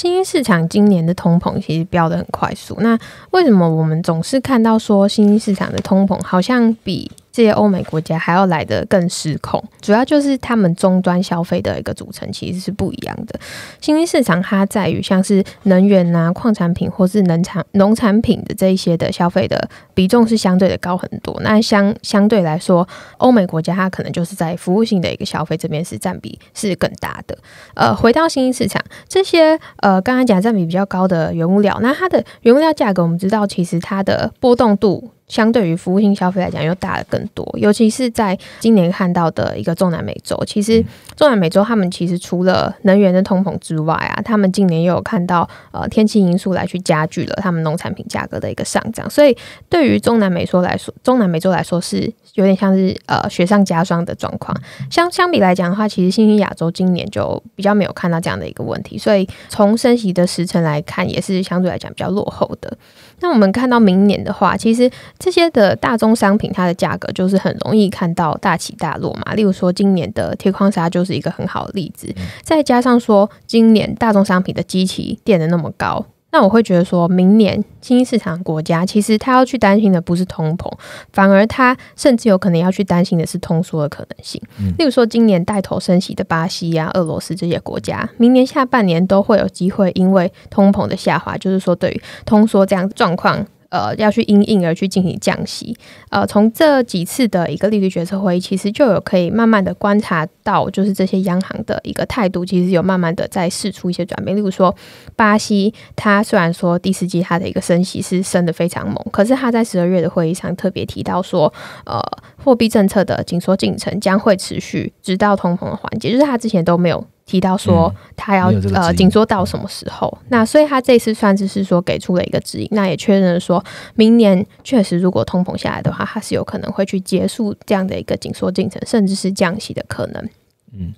新兴市场今年的通膨其实飙得很快速，那为什么我们总是看到说新兴市场的通膨好像比？这些欧美国家还要来的更失控，主要就是他们终端消费的一个组成其实是不一样的。新兴市场它在于像是能源啊、矿产品或是农产农产品的这一些的消费的比重是相对的高很多。那相相对来说，欧美国家它可能就是在服务性的一个消费这边是占比是更大的。呃，回到新兴市场，这些呃刚刚讲占比比较高的原物料，那它的原物料价格我们知道，其实它的波动度。相对于服务性消费来讲，又大的更多，尤其是在今年看到的一个中南美洲，其实中南美洲他们其实除了能源的通膨之外啊，他们今年又有看到呃天气因素来去加剧了他们农产品价格的一个上涨，所以对于中南美洲来说，中南美洲来说是有点像是呃雪上加霜的状况。相相比来讲的话，其实新兴亚洲今年就比较没有看到这样的一个问题，所以从升级的时辰来看，也是相对来讲比较落后的。那我们看到明年的话，其实这些的大宗商品它的价格就是很容易看到大起大落嘛。例如说，今年的铁矿砂就是一个很好的例子。再加上说，今年大宗商品的基期垫的那么高。那我会觉得说，明年新兴市场国家其实他要去担心的不是通膨，反而他甚至有可能要去担心的是通缩的可能性。例如说，今年带头升息的巴西啊、俄罗斯这些国家，明年下半年都会有机会因为通膨的下滑，就是说对于通缩这样状况。呃，要去因应而去进行降息。呃，从这几次的一个利率决策会议，其实就有可以慢慢的观察到，就是这些央行的一个态度，其实有慢慢的在试出一些转变。例如说，巴西，它虽然说第四季它的一个升息是升的非常猛，可是它在十二月的会议上特别提到说，呃，货币政策的紧缩进程将会持续，直到通膨的缓解，就是它之前都没有。提到说他要呃紧缩到什么时候？那所以他这次算是是说给出了一个指引，那也确认说明年确实如果通膨下来的话，它是有可能会去结束这样的一个紧缩进程，甚至是降息的可能。嗯，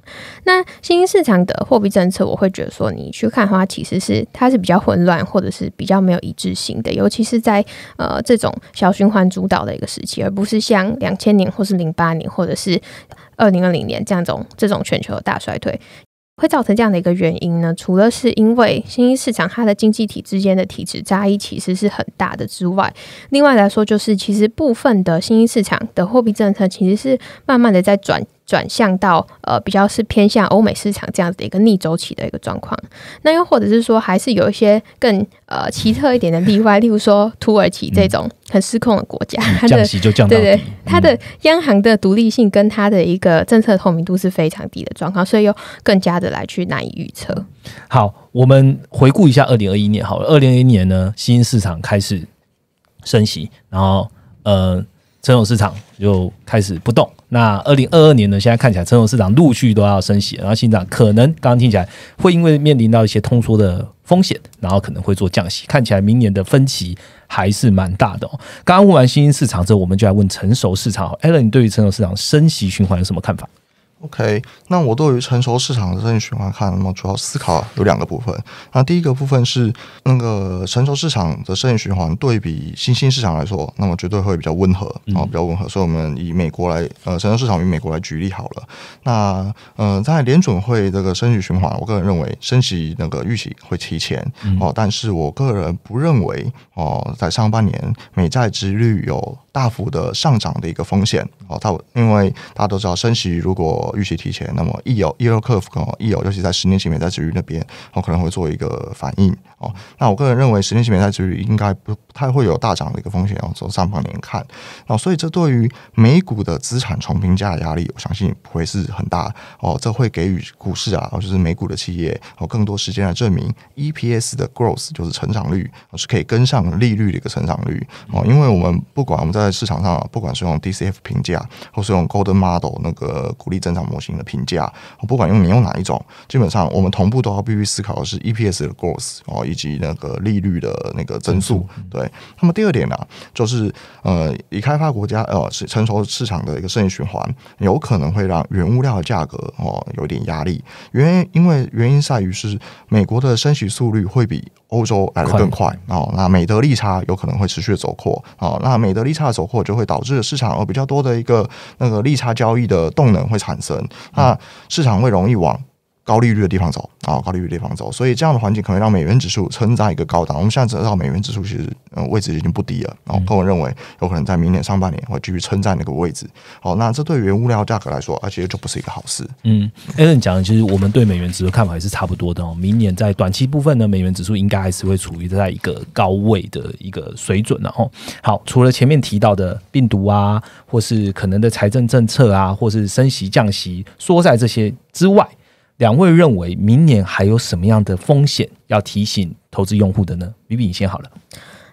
那新兴市场的货币政策，我会觉得说你去看的话，其实是它是比较混乱，或者是比较没有一致性的，尤其是在呃这种小循环主导的一个时期，而不是像两千年或是零八年或者是二零二零年这样种这种全球的大衰退。会造成这样的一个原因呢？除了是因为新兴市场它的经济体之间的体制差异其实是很大的之外，另外来说就是，其实部分的新兴市场的货币政策其实是慢慢的在转。转向到呃比较是偏向欧美市场这样子的一个逆周期的一个状况，那又或者是说还是有一些更呃奇特一点的例外，例如说土耳其这种很失控的国家，降息就降到对对，它的央行的独立性跟它的一个政策透明度是非常低的状况，所以又更加的来去难以预测。
好，我们回顾一下二零二一年好了，二零二一年呢新兴市场开始升息，然后呃传统市场就开始不动。那二零二二年呢？现在看起来成熟市场陆续都要升息，然后新长可能刚刚听起来会因为面临到一些通缩的风险，然后可能会做降息。看起来明年的分歧还是蛮大的哦。刚刚问完新兴市场之后，我们就来问成熟市场。Allen，你对于成熟市场升息循环有什么看法？OK，那我对于成熟市场的生循环看，那么主要思考有两个部分。
那第一个部分是那个成熟市场的生循环对比新兴市场来说，那么绝对会比较温和，然后比较温和。所以我们以美国来，呃，成熟市场与美国来举例好了。那呃，在联准会这个生育循环，我个人认为升息那个预期会提前哦，但是我个人不认为哦，在上半年美债利率有大幅的上涨的一个风险哦，它因为大家都知道升息如果预期提前，那么易有易友客服哦，易有尤其在十年前美债值率那边，我可能会做一个反应哦。那我个人认为，十年前美债值率应该不不太会有大涨的一个风险。哦。从上半年看，啊，所以这对于美股的资产重评价压力，我相信不会是很大哦。这会给予股市啊，哦，就是美股的企业哦，更多时间来证明 EPS 的 growth 就是成长率，是可以跟上利率的一个成长率哦。因为我们不管我们在市场上，不管是用 DCF 评价，或是用 Golden Model 那个鼓励增长。模型的评价，不管用你用哪一种，基本上我们同步都要必须思考的是 EPS 的 growth 哦，以及那个利率的那个增速。对，那么第二点呢，就是呃，以开发国家呃成熟市场的一个生意循环，有可能会让原物料的价格哦有点压力。原因因为原因在于是美国的升息速率会比。欧洲来的更快哦，那美德利差有可能会持续的走扩哦，那美德利差走扩就会导致市场有比较多的一个那个利差交易的动能会产生，那市场会容易往。高利率的地方走啊，高利率地方走，所以这样的环境可能让美元指数撑在一个高档。我们现在知道美元指数其实位置已经不低了，然后个人认为有可能在明年上半年会继续撑在那个位置。好，那这对于物料价格来说，而且就不是一
个好事。嗯，Aaron 讲的其实我们对美元指数看法也是差不多的。哦。明年在短期部分呢，美元指数应该还是会处于在一个高位的一个水准。然后，好，除了前面提到的病毒啊，或是可能的财政政策啊，或是升息降息缩在这些之外。两位认为明年还有什么样的风险要提醒投资用户的呢？比比你先好了。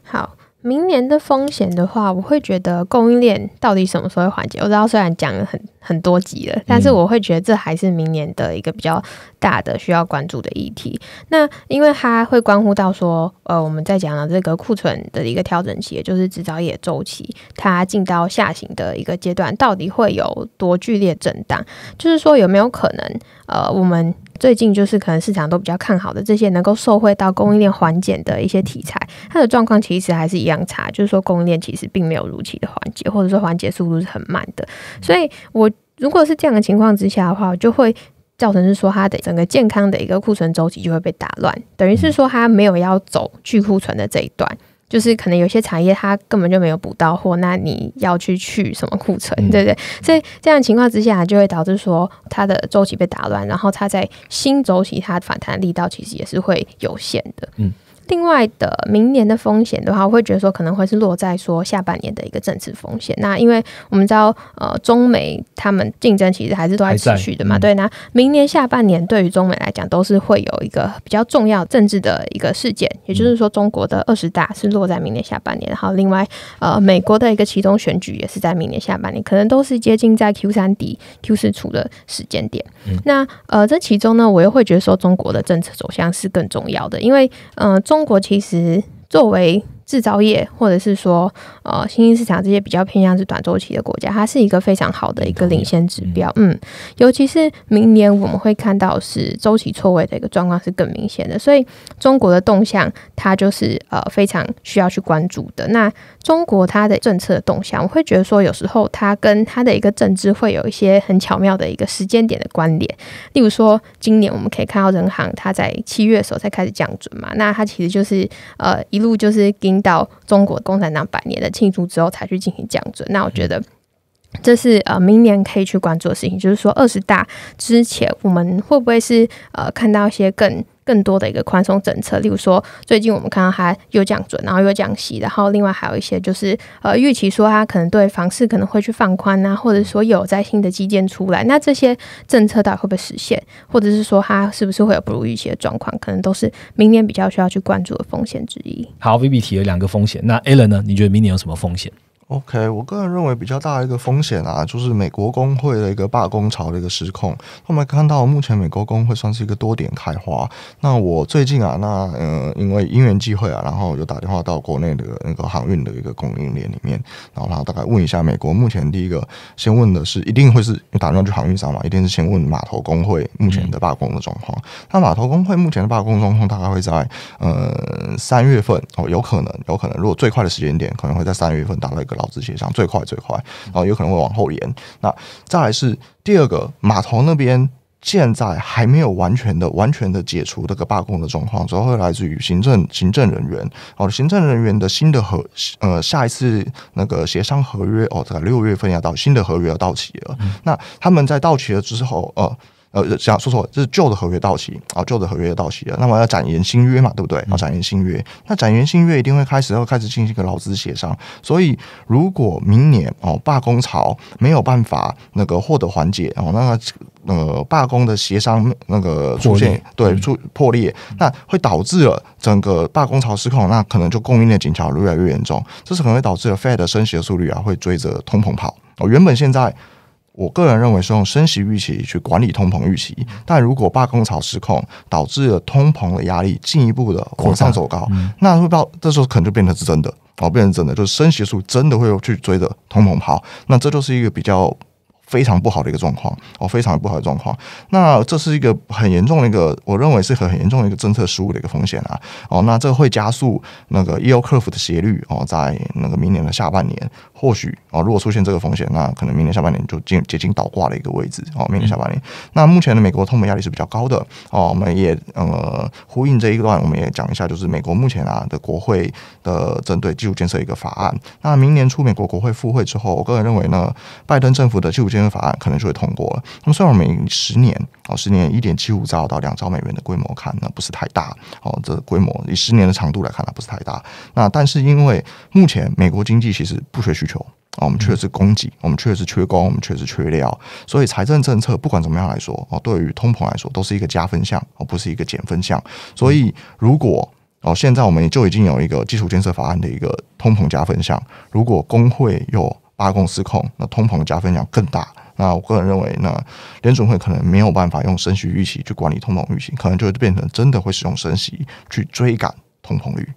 好。明年的风险的话，我会觉得供应链到底什么时候会缓解？我知道虽然讲了很很多集了，但是我会觉得这还是明年的一个比较大的需要关注的议题。那因为它会关乎到说，呃，我们在讲的这个库存的一个调整期，也就是制造业周期它进到下行的一个阶段，到底会有多剧烈震荡？就是说有没有可能，呃，我们。最近就是可能市场都比较看好的这些能够受惠到供应链缓解的一些题材，它的状况其实还是一样差，就是说供应链其实并没有如期的缓解，或者说缓解速度是很慢的。所以，我如果是这样的情况之下的话，就会造成是说它的整个健康的一个库存周期就会被打乱，等于是说它没有要走去库存的这一段。就是可能有些产业它根本就没有补到货，那你要去去什么库存，对不对？所以这样情况之下，就会导致说它的周期被打乱，然后它在新周期，它反弹力道其实也是会有限的，嗯。另外的明年的风险的话，我会觉得说可能会是落在说下半年的一个政治风险。那因为我们知道，呃，中美他们竞争其实还是都在持续的嘛，对？那明年下半年对于中美来讲都是会有一个比较重要政治的一个事件，也就是说中国的二十大是落在明年下半年，然后另外呃美国的一个其中选举也是在明年下半年，可能都是接近在 Q 三底 Q 四初的时间点。那呃这其中呢，我又会觉得说中国的政策走向是更重要的，因为嗯中。中国其实作为制造业，或者是说呃新兴市场这些比较偏向是短周期的国家，它是一个非常好的一个领先指标。嗯，尤其是明年我们会看到是周期错位的一个状况是更明显的，所以中国的动向它就是呃非常需要去关注的。那。中国它的政策动向，我会觉得说，有时候它跟它的一个政治会有一些很巧妙的一个时间点的关联。例如说，今年我们可以看到人行它在七月的时候才开始降准嘛，那它其实就是呃一路就是盯到中国共产党百年的庆祝之后才去进行降准。那我觉得这是呃明年可以去关注的事情，就是说二十大之前我们会不会是呃看到一些更。更多的一个宽松政策，例如说，最近我们看到它又降准，然后又降息，然后另外还有一些就是，呃，预期说它可能对房市可能会去放宽啊，或者说有在新的基建出来，那这些政策到底会不会实现，或者是说它是不是会有不如预期的状况，可能都是明年比较需要去关注的风险之一。
好，Vivi 提了两个风险，那 a l a n 呢？你觉得明年有什么风险？
OK，我个人认为比较大的一个风险啊，就是美国工会的一个罢工潮的一个失控。我们看到目前美国工会算是一个多点开花。那我最近啊，那呃，因为因缘际会啊，然后我就打电话到国内的那个航运的一个供应链里面，然后他大概问一下美国目前第一个先问的是，一定会是打电话去航运上嘛，一定是先问码头工会目前的罢工的状况。那码头工会目前的罢工状况大概会在呃三月份哦，有可能，有可能如果最快的时间点可能会在三月份达到一个。劳资协商最快最快，然后有可能会往后延。那再来是第二个码头那边，现在还没有完全的、完全的解除这个罢工的状况，主要会来自于行政行政人员哦，行政人员的新的合呃，下一次那个协商合约哦，在六月份要到新的合约要到期了。那他们在到期了之后，呃。呃，想说错，这是旧的合约到期，哦，旧的合约到期了，那么要展延新约嘛，对不对？哦，展延新约，那展延新约一定会开始要开始进行一个劳资协商，所以如果明年哦罢工潮没有办法那个获得缓解哦，那呃罢工的协商那个出现对出破裂，那会导致了整个罢工潮失控，那可能就供应链紧张越来越严重，这是可能会导致了 Fed 升息的速率啊会追着通膨跑哦，原本现在。我个人认为是用升息预期去管理通膨预期，但如果罢工潮失控，导致了通膨的压力进一步的往上走高，那会到这时候可能就变成是真的哦，变成真的就是升息数真的会去追着通膨跑，那这就是一个比较非常不好的一个状况哦，非常不好的状况。那这是一个很严重的一个，我认为是很很严重的一个政策失误的一个风险啊哦，那这会加速那个 e o c u r v 的斜率哦，在那个明年的下半年。或许啊，如果出现这个风险，那可能明年下半年就近接近倒挂的一个位置啊。明年下半年，那目前的美国通膨压力是比较高的哦。我们也呃呼应这一段，我们也讲一下，就是美国目前啊的国会的针对基础设一个法案。那明年初美国国会复会之后，我个人认为呢，拜登政府的基础设法案可能就会通过了。那么虽然们十年哦，十年一点七五兆到两兆美元的规模看呢，不是太大哦，这规模以十年的长度来看呢，不是太大。那但是因为目前美国经济其实不学习。求啊，我们确实供给，我们确实缺工，我们确实缺料，所以财政政策不管怎么样来说，哦，对于通膨来说都是一个加分项，而不是一个减分项。所以如果哦，现在我们就已经有一个基础建设法案的一个通膨加分项，如果工会又罢工失控，那通膨加分项更大。那我个人认为，那联准会可能没有办法用升息预期去管理通膨预期，可能就变成真的会使用升息去
追赶通膨率。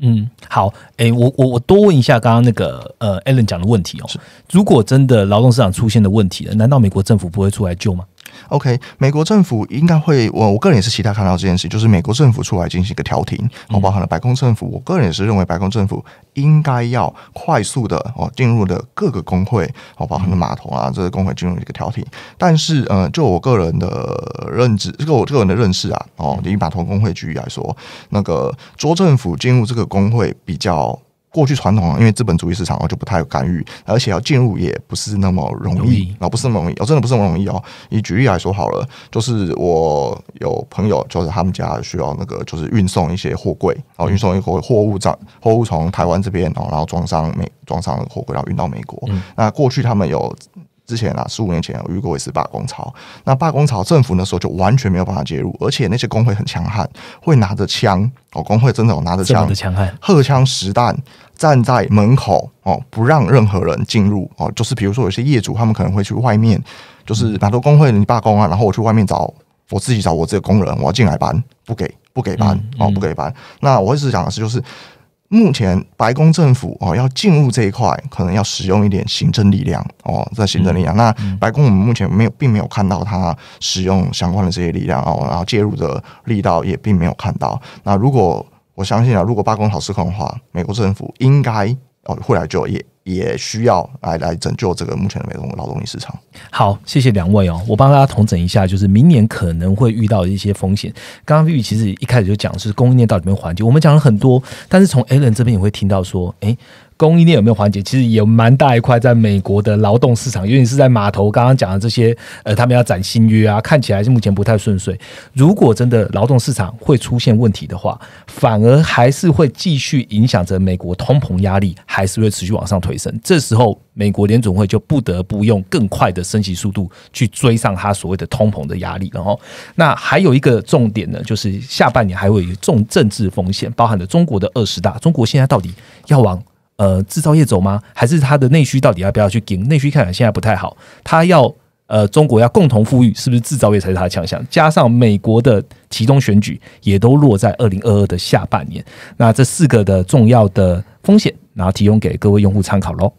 嗯，好，哎，我我我多问一下刚刚那个呃，Alan 讲的问题哦。如果真的劳动市场出现的问题，了，难道美国政府不会出来救吗？
OK，美国政府应该会，我我个人也是期待看到这件事，就是美国政府出来进行一个调停，哦，包含了白宫政府，我个人也是认为白宫政府应该要快速的哦进入的各个工会，哦，包含了码头啊这些工会进入一个调停，但是呃，就我个人的认知，这个我个人的认识啊，哦，以码头工会局例来说，那个州政府进入这个工会比较。过去传统啊，因为资本主义市场啊，就不太干预，而且要进入也不是那么容易，啊，不是那么容易，哦，真的不是那么容易哦。以举例来说好了，就是我有朋友，就是他们家需要那个，就是运送一些货柜，然后运送一货货物从货物从台湾这边后然后装上美装上货柜，然后运到美国。那过去他们有。之前啊，十五年前有遇过一次罢工潮。那罢工潮，政府那时候就完全没有办法介入，而且那些工会很强悍，会拿着枪哦，工会真的拿着枪，强悍，荷枪实弹站在门口哦，不让任何人进入哦。就是比如说，有些业主他们可能会去外面，就是很多工会你罢工啊，然后我去外面找，我自己找我这个工人，我要进来搬，不给不给搬哦，不给搬。那我一直想的是，就是。目前白宫政府哦要进入这一块，可能要使用一点行政力量哦，在行政力量。那白宫我们目前没有，并没有看到它使用相关的这些力量哦，然后介入的力道也并没有看到。那如果我相信啊，如果罢工好失控的话，美国政府应该。哦，后来就业。也需要来来拯救这个目前的美容劳动力市场。
好，谢谢两位哦，我帮大家统整一下，就是明年可能会遇到的一些风险。刚刚玉其实一开始就讲是供应链到没面环境，我们讲了很多，但是从 a l a n 这边也会听到说，哎。供应链有没有缓解？其实也蛮大一块，在美国的劳动市场，尤其是，在码头刚刚讲的这些，呃，他们要展新约啊，看起来是目前不太顺遂。如果真的劳动市场会出现问题的话，反而还是会继续影响着美国通膨压力，还是会持续往上推升。这时候，美国联总会就不得不用更快的升级速度去追上它所谓的通膨的压力。然后，那还有一个重点呢，就是下半年还会有重政治风险，包含了中国的二十大，中国现在到底要往。呃，制造业走吗？还是它的内需到底要不要去跟？内需看来现在不太好。它要呃，中国要共同富裕，是不是制造业才是它的强项？加上美国的集中选举也都落在二零二二的下半年。那这四个的重要的风险，然后提供给各位用户参考喽。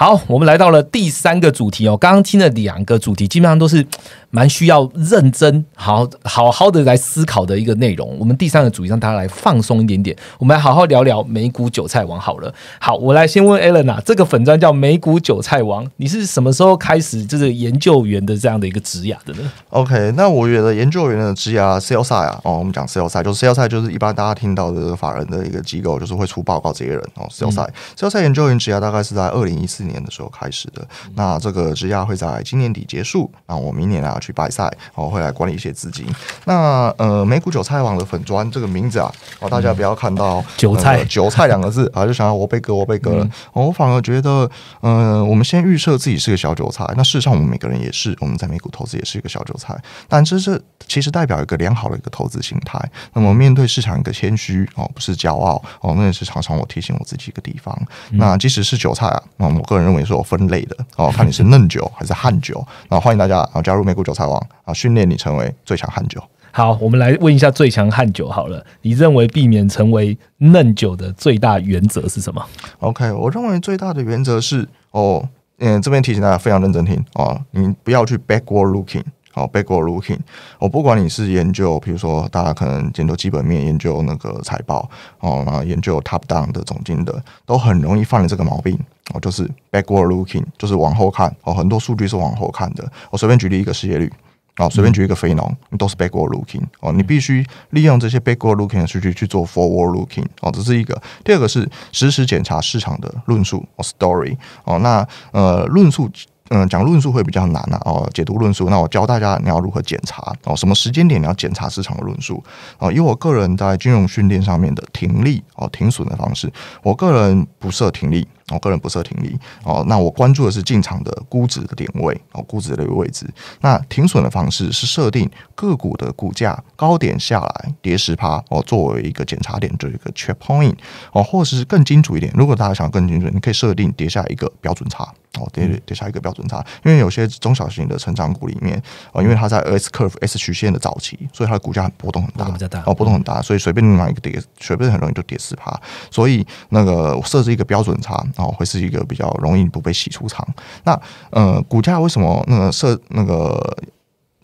好，我们来到了第三个主题哦。刚刚听了两个主题，基本上都是蛮需要认真好好好的来思考的一个内容。我们第三个主题让大家来放松一点点，我们来好好聊聊美股韭菜王好了。好，我来先问艾伦啊，这个粉砖叫美股韭菜王，你是什么时候开始就是研究员的这样的一个职涯的呢？OK，那我觉得研究员的职涯，sales i e 啊，哦，我们讲 sales，i
e 就是 sales i e 就是一般大家听到的法人的一个机构，就是会出报告这些人哦，sales，sales i e i e 研究员职涯大概是在二零一四年。年的时候开始的，那这个质押会在今年底结束，那我明年啊去拜赛，我会来管理一些资金。那呃，美股韭菜网的粉砖这个名字啊，哦，大家不要看到韭菜韭菜两个字啊，就想要我被割，我被割了。我反而觉得，嗯，我们先预设自己是个小韭菜，那事实上我们每个人也是，我们在美股投资也是一个小韭菜。但这是其实代表一个良好的一个投资心态。那么面对市场一个谦虚哦，不是骄傲哦，那也是常常我提醒我自己一个地方。那即使是韭菜啊，那我个人。认为是有分类的哦，看你是嫩酒还是汗酒，那欢迎大家啊加入美股韭菜王啊，训练你成为最强汉酒。
好，我们来问一下最强汉酒好了，你认为避免成为嫩酒的最大原则是什么？OK，
我认为最大的原则是哦，嗯，这边提醒大家非常认真听哦，你不要去 backward looking。哦，backward looking，我不管你是研究，比如说大家可能研究基本面，研究那个财报，哦，然后研究 top down 的总金的，都很容易犯了这个毛病，哦，就是 backward looking，就是往后看，哦，很多数据是往后看的。我随便举例一个失业率，啊，随便举一个非农，都是 backward looking，哦，你必须利用这些 backward looking 的数据去做 forward looking，哦，这是一个。第二个是实时检查市场的论述，哦，story，哦，那呃，论述。嗯，讲论述会比较难啊。哦，解读论述，那我教大家你要如何检查哦，什么时间点你要检查市场的论述哦。以我个人在金融训练上面的停利哦，停损的方式，我个人不设停利。哦，个人不设停利哦，那我关注的是进场的估值的点位哦，估值的一个位置。那停损的方式是设定个股的股价高点下来跌十趴哦，作为一个检查点，做一个 check point 哦，或者是更精准一点，如果大家想更精准，你可以设定跌下一个标准差哦，跌跌下一个标准差。因为有些中小型的成长股里面哦，因为它在 S curve S 曲线的早期，所以它的股价波动很大哦，波动很大，所以随便买一个跌，随便很容易就跌十趴。所以那个设置一个标准差。哦，会是一个比较容易不被洗出场。那呃，股价为什么那个设那个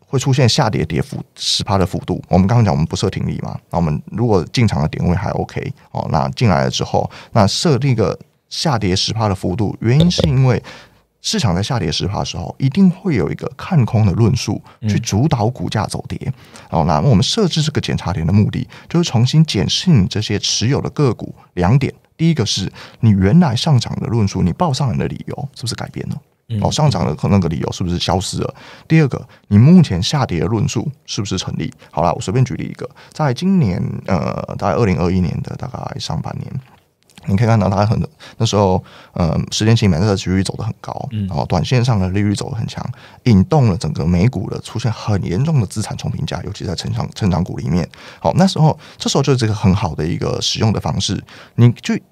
会出现下跌跌幅十帕的幅度？我们刚刚讲我们不设停利嘛。那我们如果进场的点位还 OK 哦，那进来了之后，那设定个下跌十帕的幅度，原因是因为市场在下跌十帕的时候，一定会有一个看空的论述去主导股价走跌。哦，那我们设置这个检查点的目的，就是重新检视你这些持有的个股两点。第一个是你原来上涨的论述，你报上涨的理由是不是改变了？哦，上涨的和那个理由是不是消失了？第二个，你目前下跌的论述是不是成立？好了，我随便举例一个，在今年呃，在二零二一年的大概上半年。你可以看到，它很那时候，呃，十年期美债的利率走的很高，然后短线上的利率走的很强，引动了整个美股的出现很严重的资产重评价，尤其在成长成长股里面。好，那时候这时候就是个很好的一个使用的方式，你去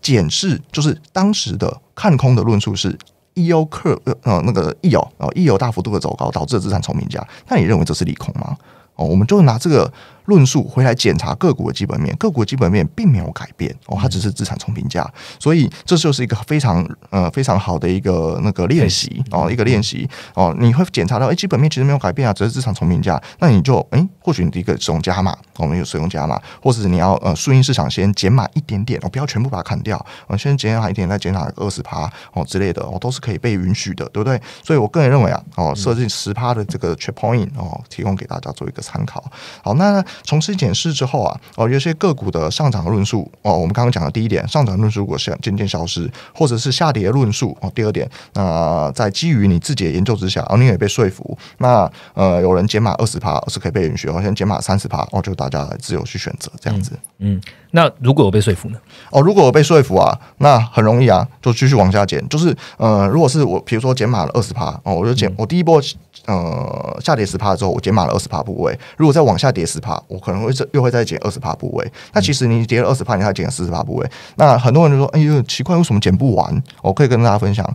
检视就是当时的看空的论述是，e o 克呃，那个 e o 哦 e o 大幅度的走高导致的资产重评价，那你认为这是利空吗？哦，我们就拿这个。论述回来检查个股的基本面，个股的基本面并没有改变哦，它只是资产重评价，所以这就是一个非常呃非常好的一个那个练习哦，一个练习哦，你会检查到哎基本面其实没有改变啊，只是资产重评价，那你就哎或许你第一个用加码，我们有用加码，或者你要呃顺应市场先减码一点点哦，不要全部把它砍掉，先减码一点再减码二十趴哦之类的哦，都是可以被允许的，对不对？所以我个人认为啊哦，设置十趴的这个 t r i p point 哦，提供给大家做一个参考。好，那。从此检视之后啊，哦，有些个股的上涨论述，哦，我们刚刚讲的第一点，上涨论述如果消渐渐消失，或者是下跌论述，哦，第二点，那在基于你自己的研究之下，哦，你也被说服，那呃，有人减码二十趴是可以被允许，好像减码三十趴，哦，就大家自由去选择这样子，嗯。那如果我被说服呢？哦，如果我被说服啊，那很容易啊，就继续往下减。就是，呃，如果是我，比如说减码了二十趴哦，我就减。我第一波，呃，下跌十趴之后，我减码了二十趴部位。如果再往下跌十趴，我可能会再又会再减二十趴部位。那其实你跌了二十趴，你还减了四十趴部位。那很多人就说，哎呦，奇怪，为什么减不完？我可以跟大家分享，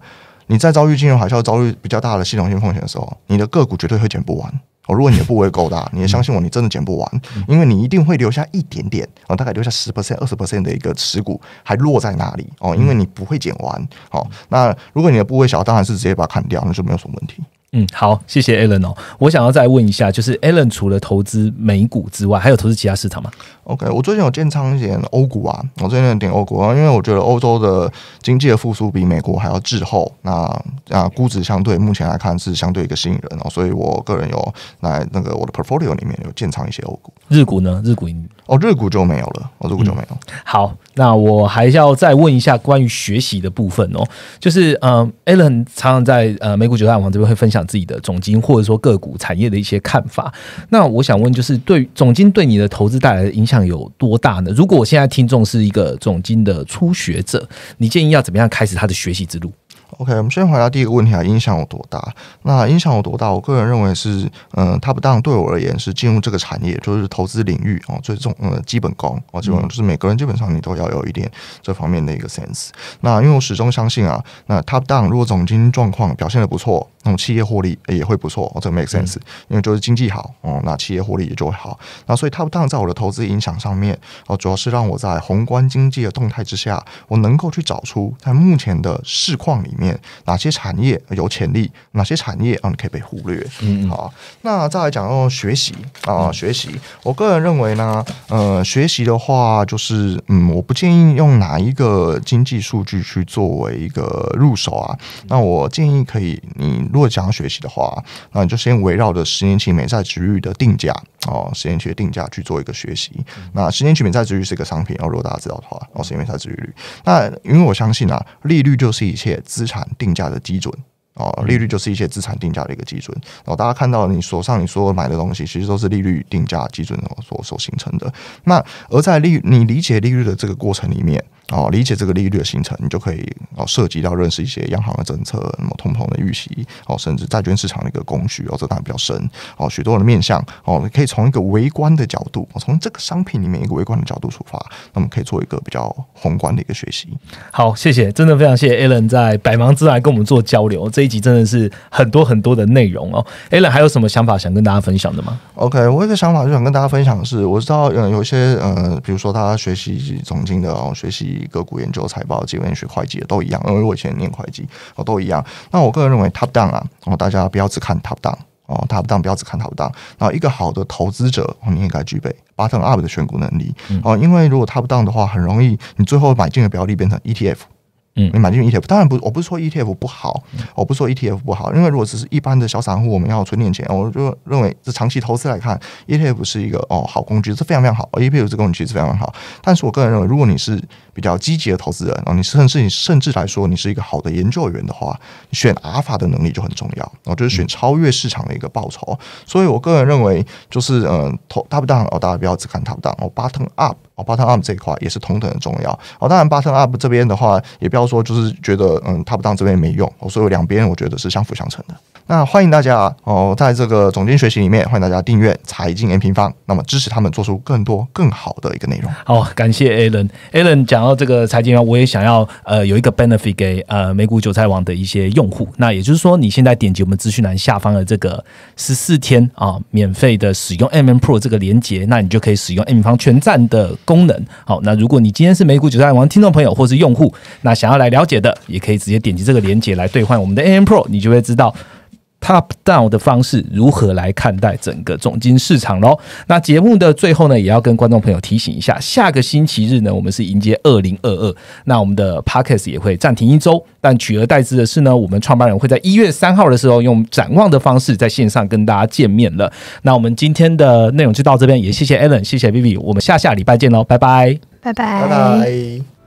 你在遭遇金融海啸、遭遇比较大的系统性风险的时候，你的个股绝对会减不完。哦，如果你的部位够大，你也相信我，你真的减不完，因为你一定会留下一点点啊，大概留下十 percent、二十 percent 的一个持股还落在那里哦，因为你不会
减完。好，那如果你的部位小，当然是直接把它砍掉，那就没有什么问题。嗯，好，谢谢 a l a n 哦。我想要再问一下，就是 a l a n 除了投资美股之外，还有投资其他市场吗？OK，我最近有建仓一些欧股啊，我最近有点欧股啊，因为我觉得欧洲的经
济的复苏比美国还要滞后，那啊估值相对目前来看是相对一个吸引人哦，所以我个人有来那个我的 portfolio 里面有建仓一些欧股，日股呢？日股。
哦，日股就没有了，哦，日股就没有。好，那我还要再问一下关于学习的部分哦，就是嗯 a l a n 常常在呃美股九大网这边会分享自己的总金或者说个股产业的一些看法。那我想问，就是对总金对你的投资带来的影响有多大呢？如果我现在听众是一个总金的初学者，你建议要怎么样开始他的学习之路？OK，我们先回答第一个问题啊，影响有多大？那影响有多大？我
个人认为是，嗯，Top Down 对我而言是进入这个产业，就是投资领域哦，最重嗯基本功哦，基本就是每个人基本上你都要有一点这方面的一个 sense。那因为我始终相信啊，那 Top Down 如果总经状况表现的不错，那种企业获利也会不错，这 make sense，因为就是经济好哦，那企业获利也就会好。那所以 Top Down 在我的投资影响上面哦，主要是让我在宏观经济的动态之下，我能够去找出在目前的市况里面。哪些产业有潜力？哪些产业啊，你可以被忽略？嗯好，那再来讲用学习啊，学习。我个人认为呢，呃，学习的话就是，嗯，我不建议用哪一个经济数据去作为一个入手啊。那我建议可以，你如果想要学习的话，那你就先围绕着十年期美债值率的定价哦，十年期的定价去做一个学习。那十年期美债值率是一个商品，如果大家知道的话，哦，十年美债值率。那因为我相信啊，利率就是一切资产。定价的基准。啊，利率就是一些资产定价的一个基准，然后大家看到你手上你所有买的东西，其实都是利率定价基准所所形成的。那而在利你理解利率的这个过程里面，哦，理解这个利率的形成，你就可以哦涉及到认识一些央行的政策，那么通膨的预期，哦，甚至债券市场的一个供需，哦，这当然比较深，哦，许多的面向，哦，可以从一个微观的角度，哦，从这个商品里面一个微观
的角度出发，那么可以做一个比较宏观的一个学习。好，谢谢，真的非常谢谢 Alan 在百忙之来跟我们做交流。这集真的是很多很多的内容哦，Allen 还有什么想法想跟大家分享的吗？OK，我一个想法就想跟大家分享的
是，我知道嗯，有一些呃，比如说他学习总经的哦，学习个股研究财报，基本学会计的都一样，因为我以前念会计哦，都一样。那我个人认为，Top Down 啊，然后大家不要只看 Top Down 哦，Top Down 不要只看 Top Down，然后一个好的投资者，你应该具备 Bottom Up 的选股能力哦，因为如果 Top Down 的话，很容易你最后买进的标的变成 ETF。你买进 ETF，当然不，我不是说 ETF 不好，我不是说 ETF 不好，因为如果只是一般的小散户，我们要存点钱，我就认为这长期投资来看，ETF 是一个哦好工具，是非常非常好。ETF 这个工具是非常好，但是我个人认为，如果你是比较积极的投资人，哦，你甚至你甚至来说，你是一个好的研究员的话，选阿尔法的能力就很重要，哦，就是选超越市场的一个报酬。所以我个人认为，就是嗯，投大不大哦，大家不要只看搭不大哦，button up。巴特 UP 这一块也是同等的重要哦。当然，巴特 UP 这边的话，也不要说就是觉得嗯，他不当这边没用。我以两边，我觉得是相辅相成的。那欢迎大家哦，在这个总监学习里面，欢迎大家订阅财经 M 平方，那么支持他们做出更多更好的一个内
容。好，感谢 Alan。Alan 讲到这个财经啊，我也想要呃有一个 benefit 给呃美股韭菜网的一些用户。那也就是说，你现在点击我们资讯栏下方的这个十四天啊，免费的使用 M m Pro 这个连接，那你就可以使用 M 平方全站的。功能好，那如果你今天是美股九菜王听众朋友或是用户，那想要来了解的，也可以直接点击这个链接来兑换我们的 AM Pro，你就会知道。Top Down 的方式如何来看待整个总金市场喽？那节目的最后呢，也要跟观众朋友提醒一下，下个星期日呢，我们是迎接二零二二，那我们的 Parkes 也会暂停一周，但取而代之的是呢，我们创办人会在一月三号的时候用展望的方式在线上跟大家见面了。那我们今天的内容就到这边，也谢谢 Allen，谢谢 Vivi，我们下下礼拜见喽，拜拜，拜拜，拜拜。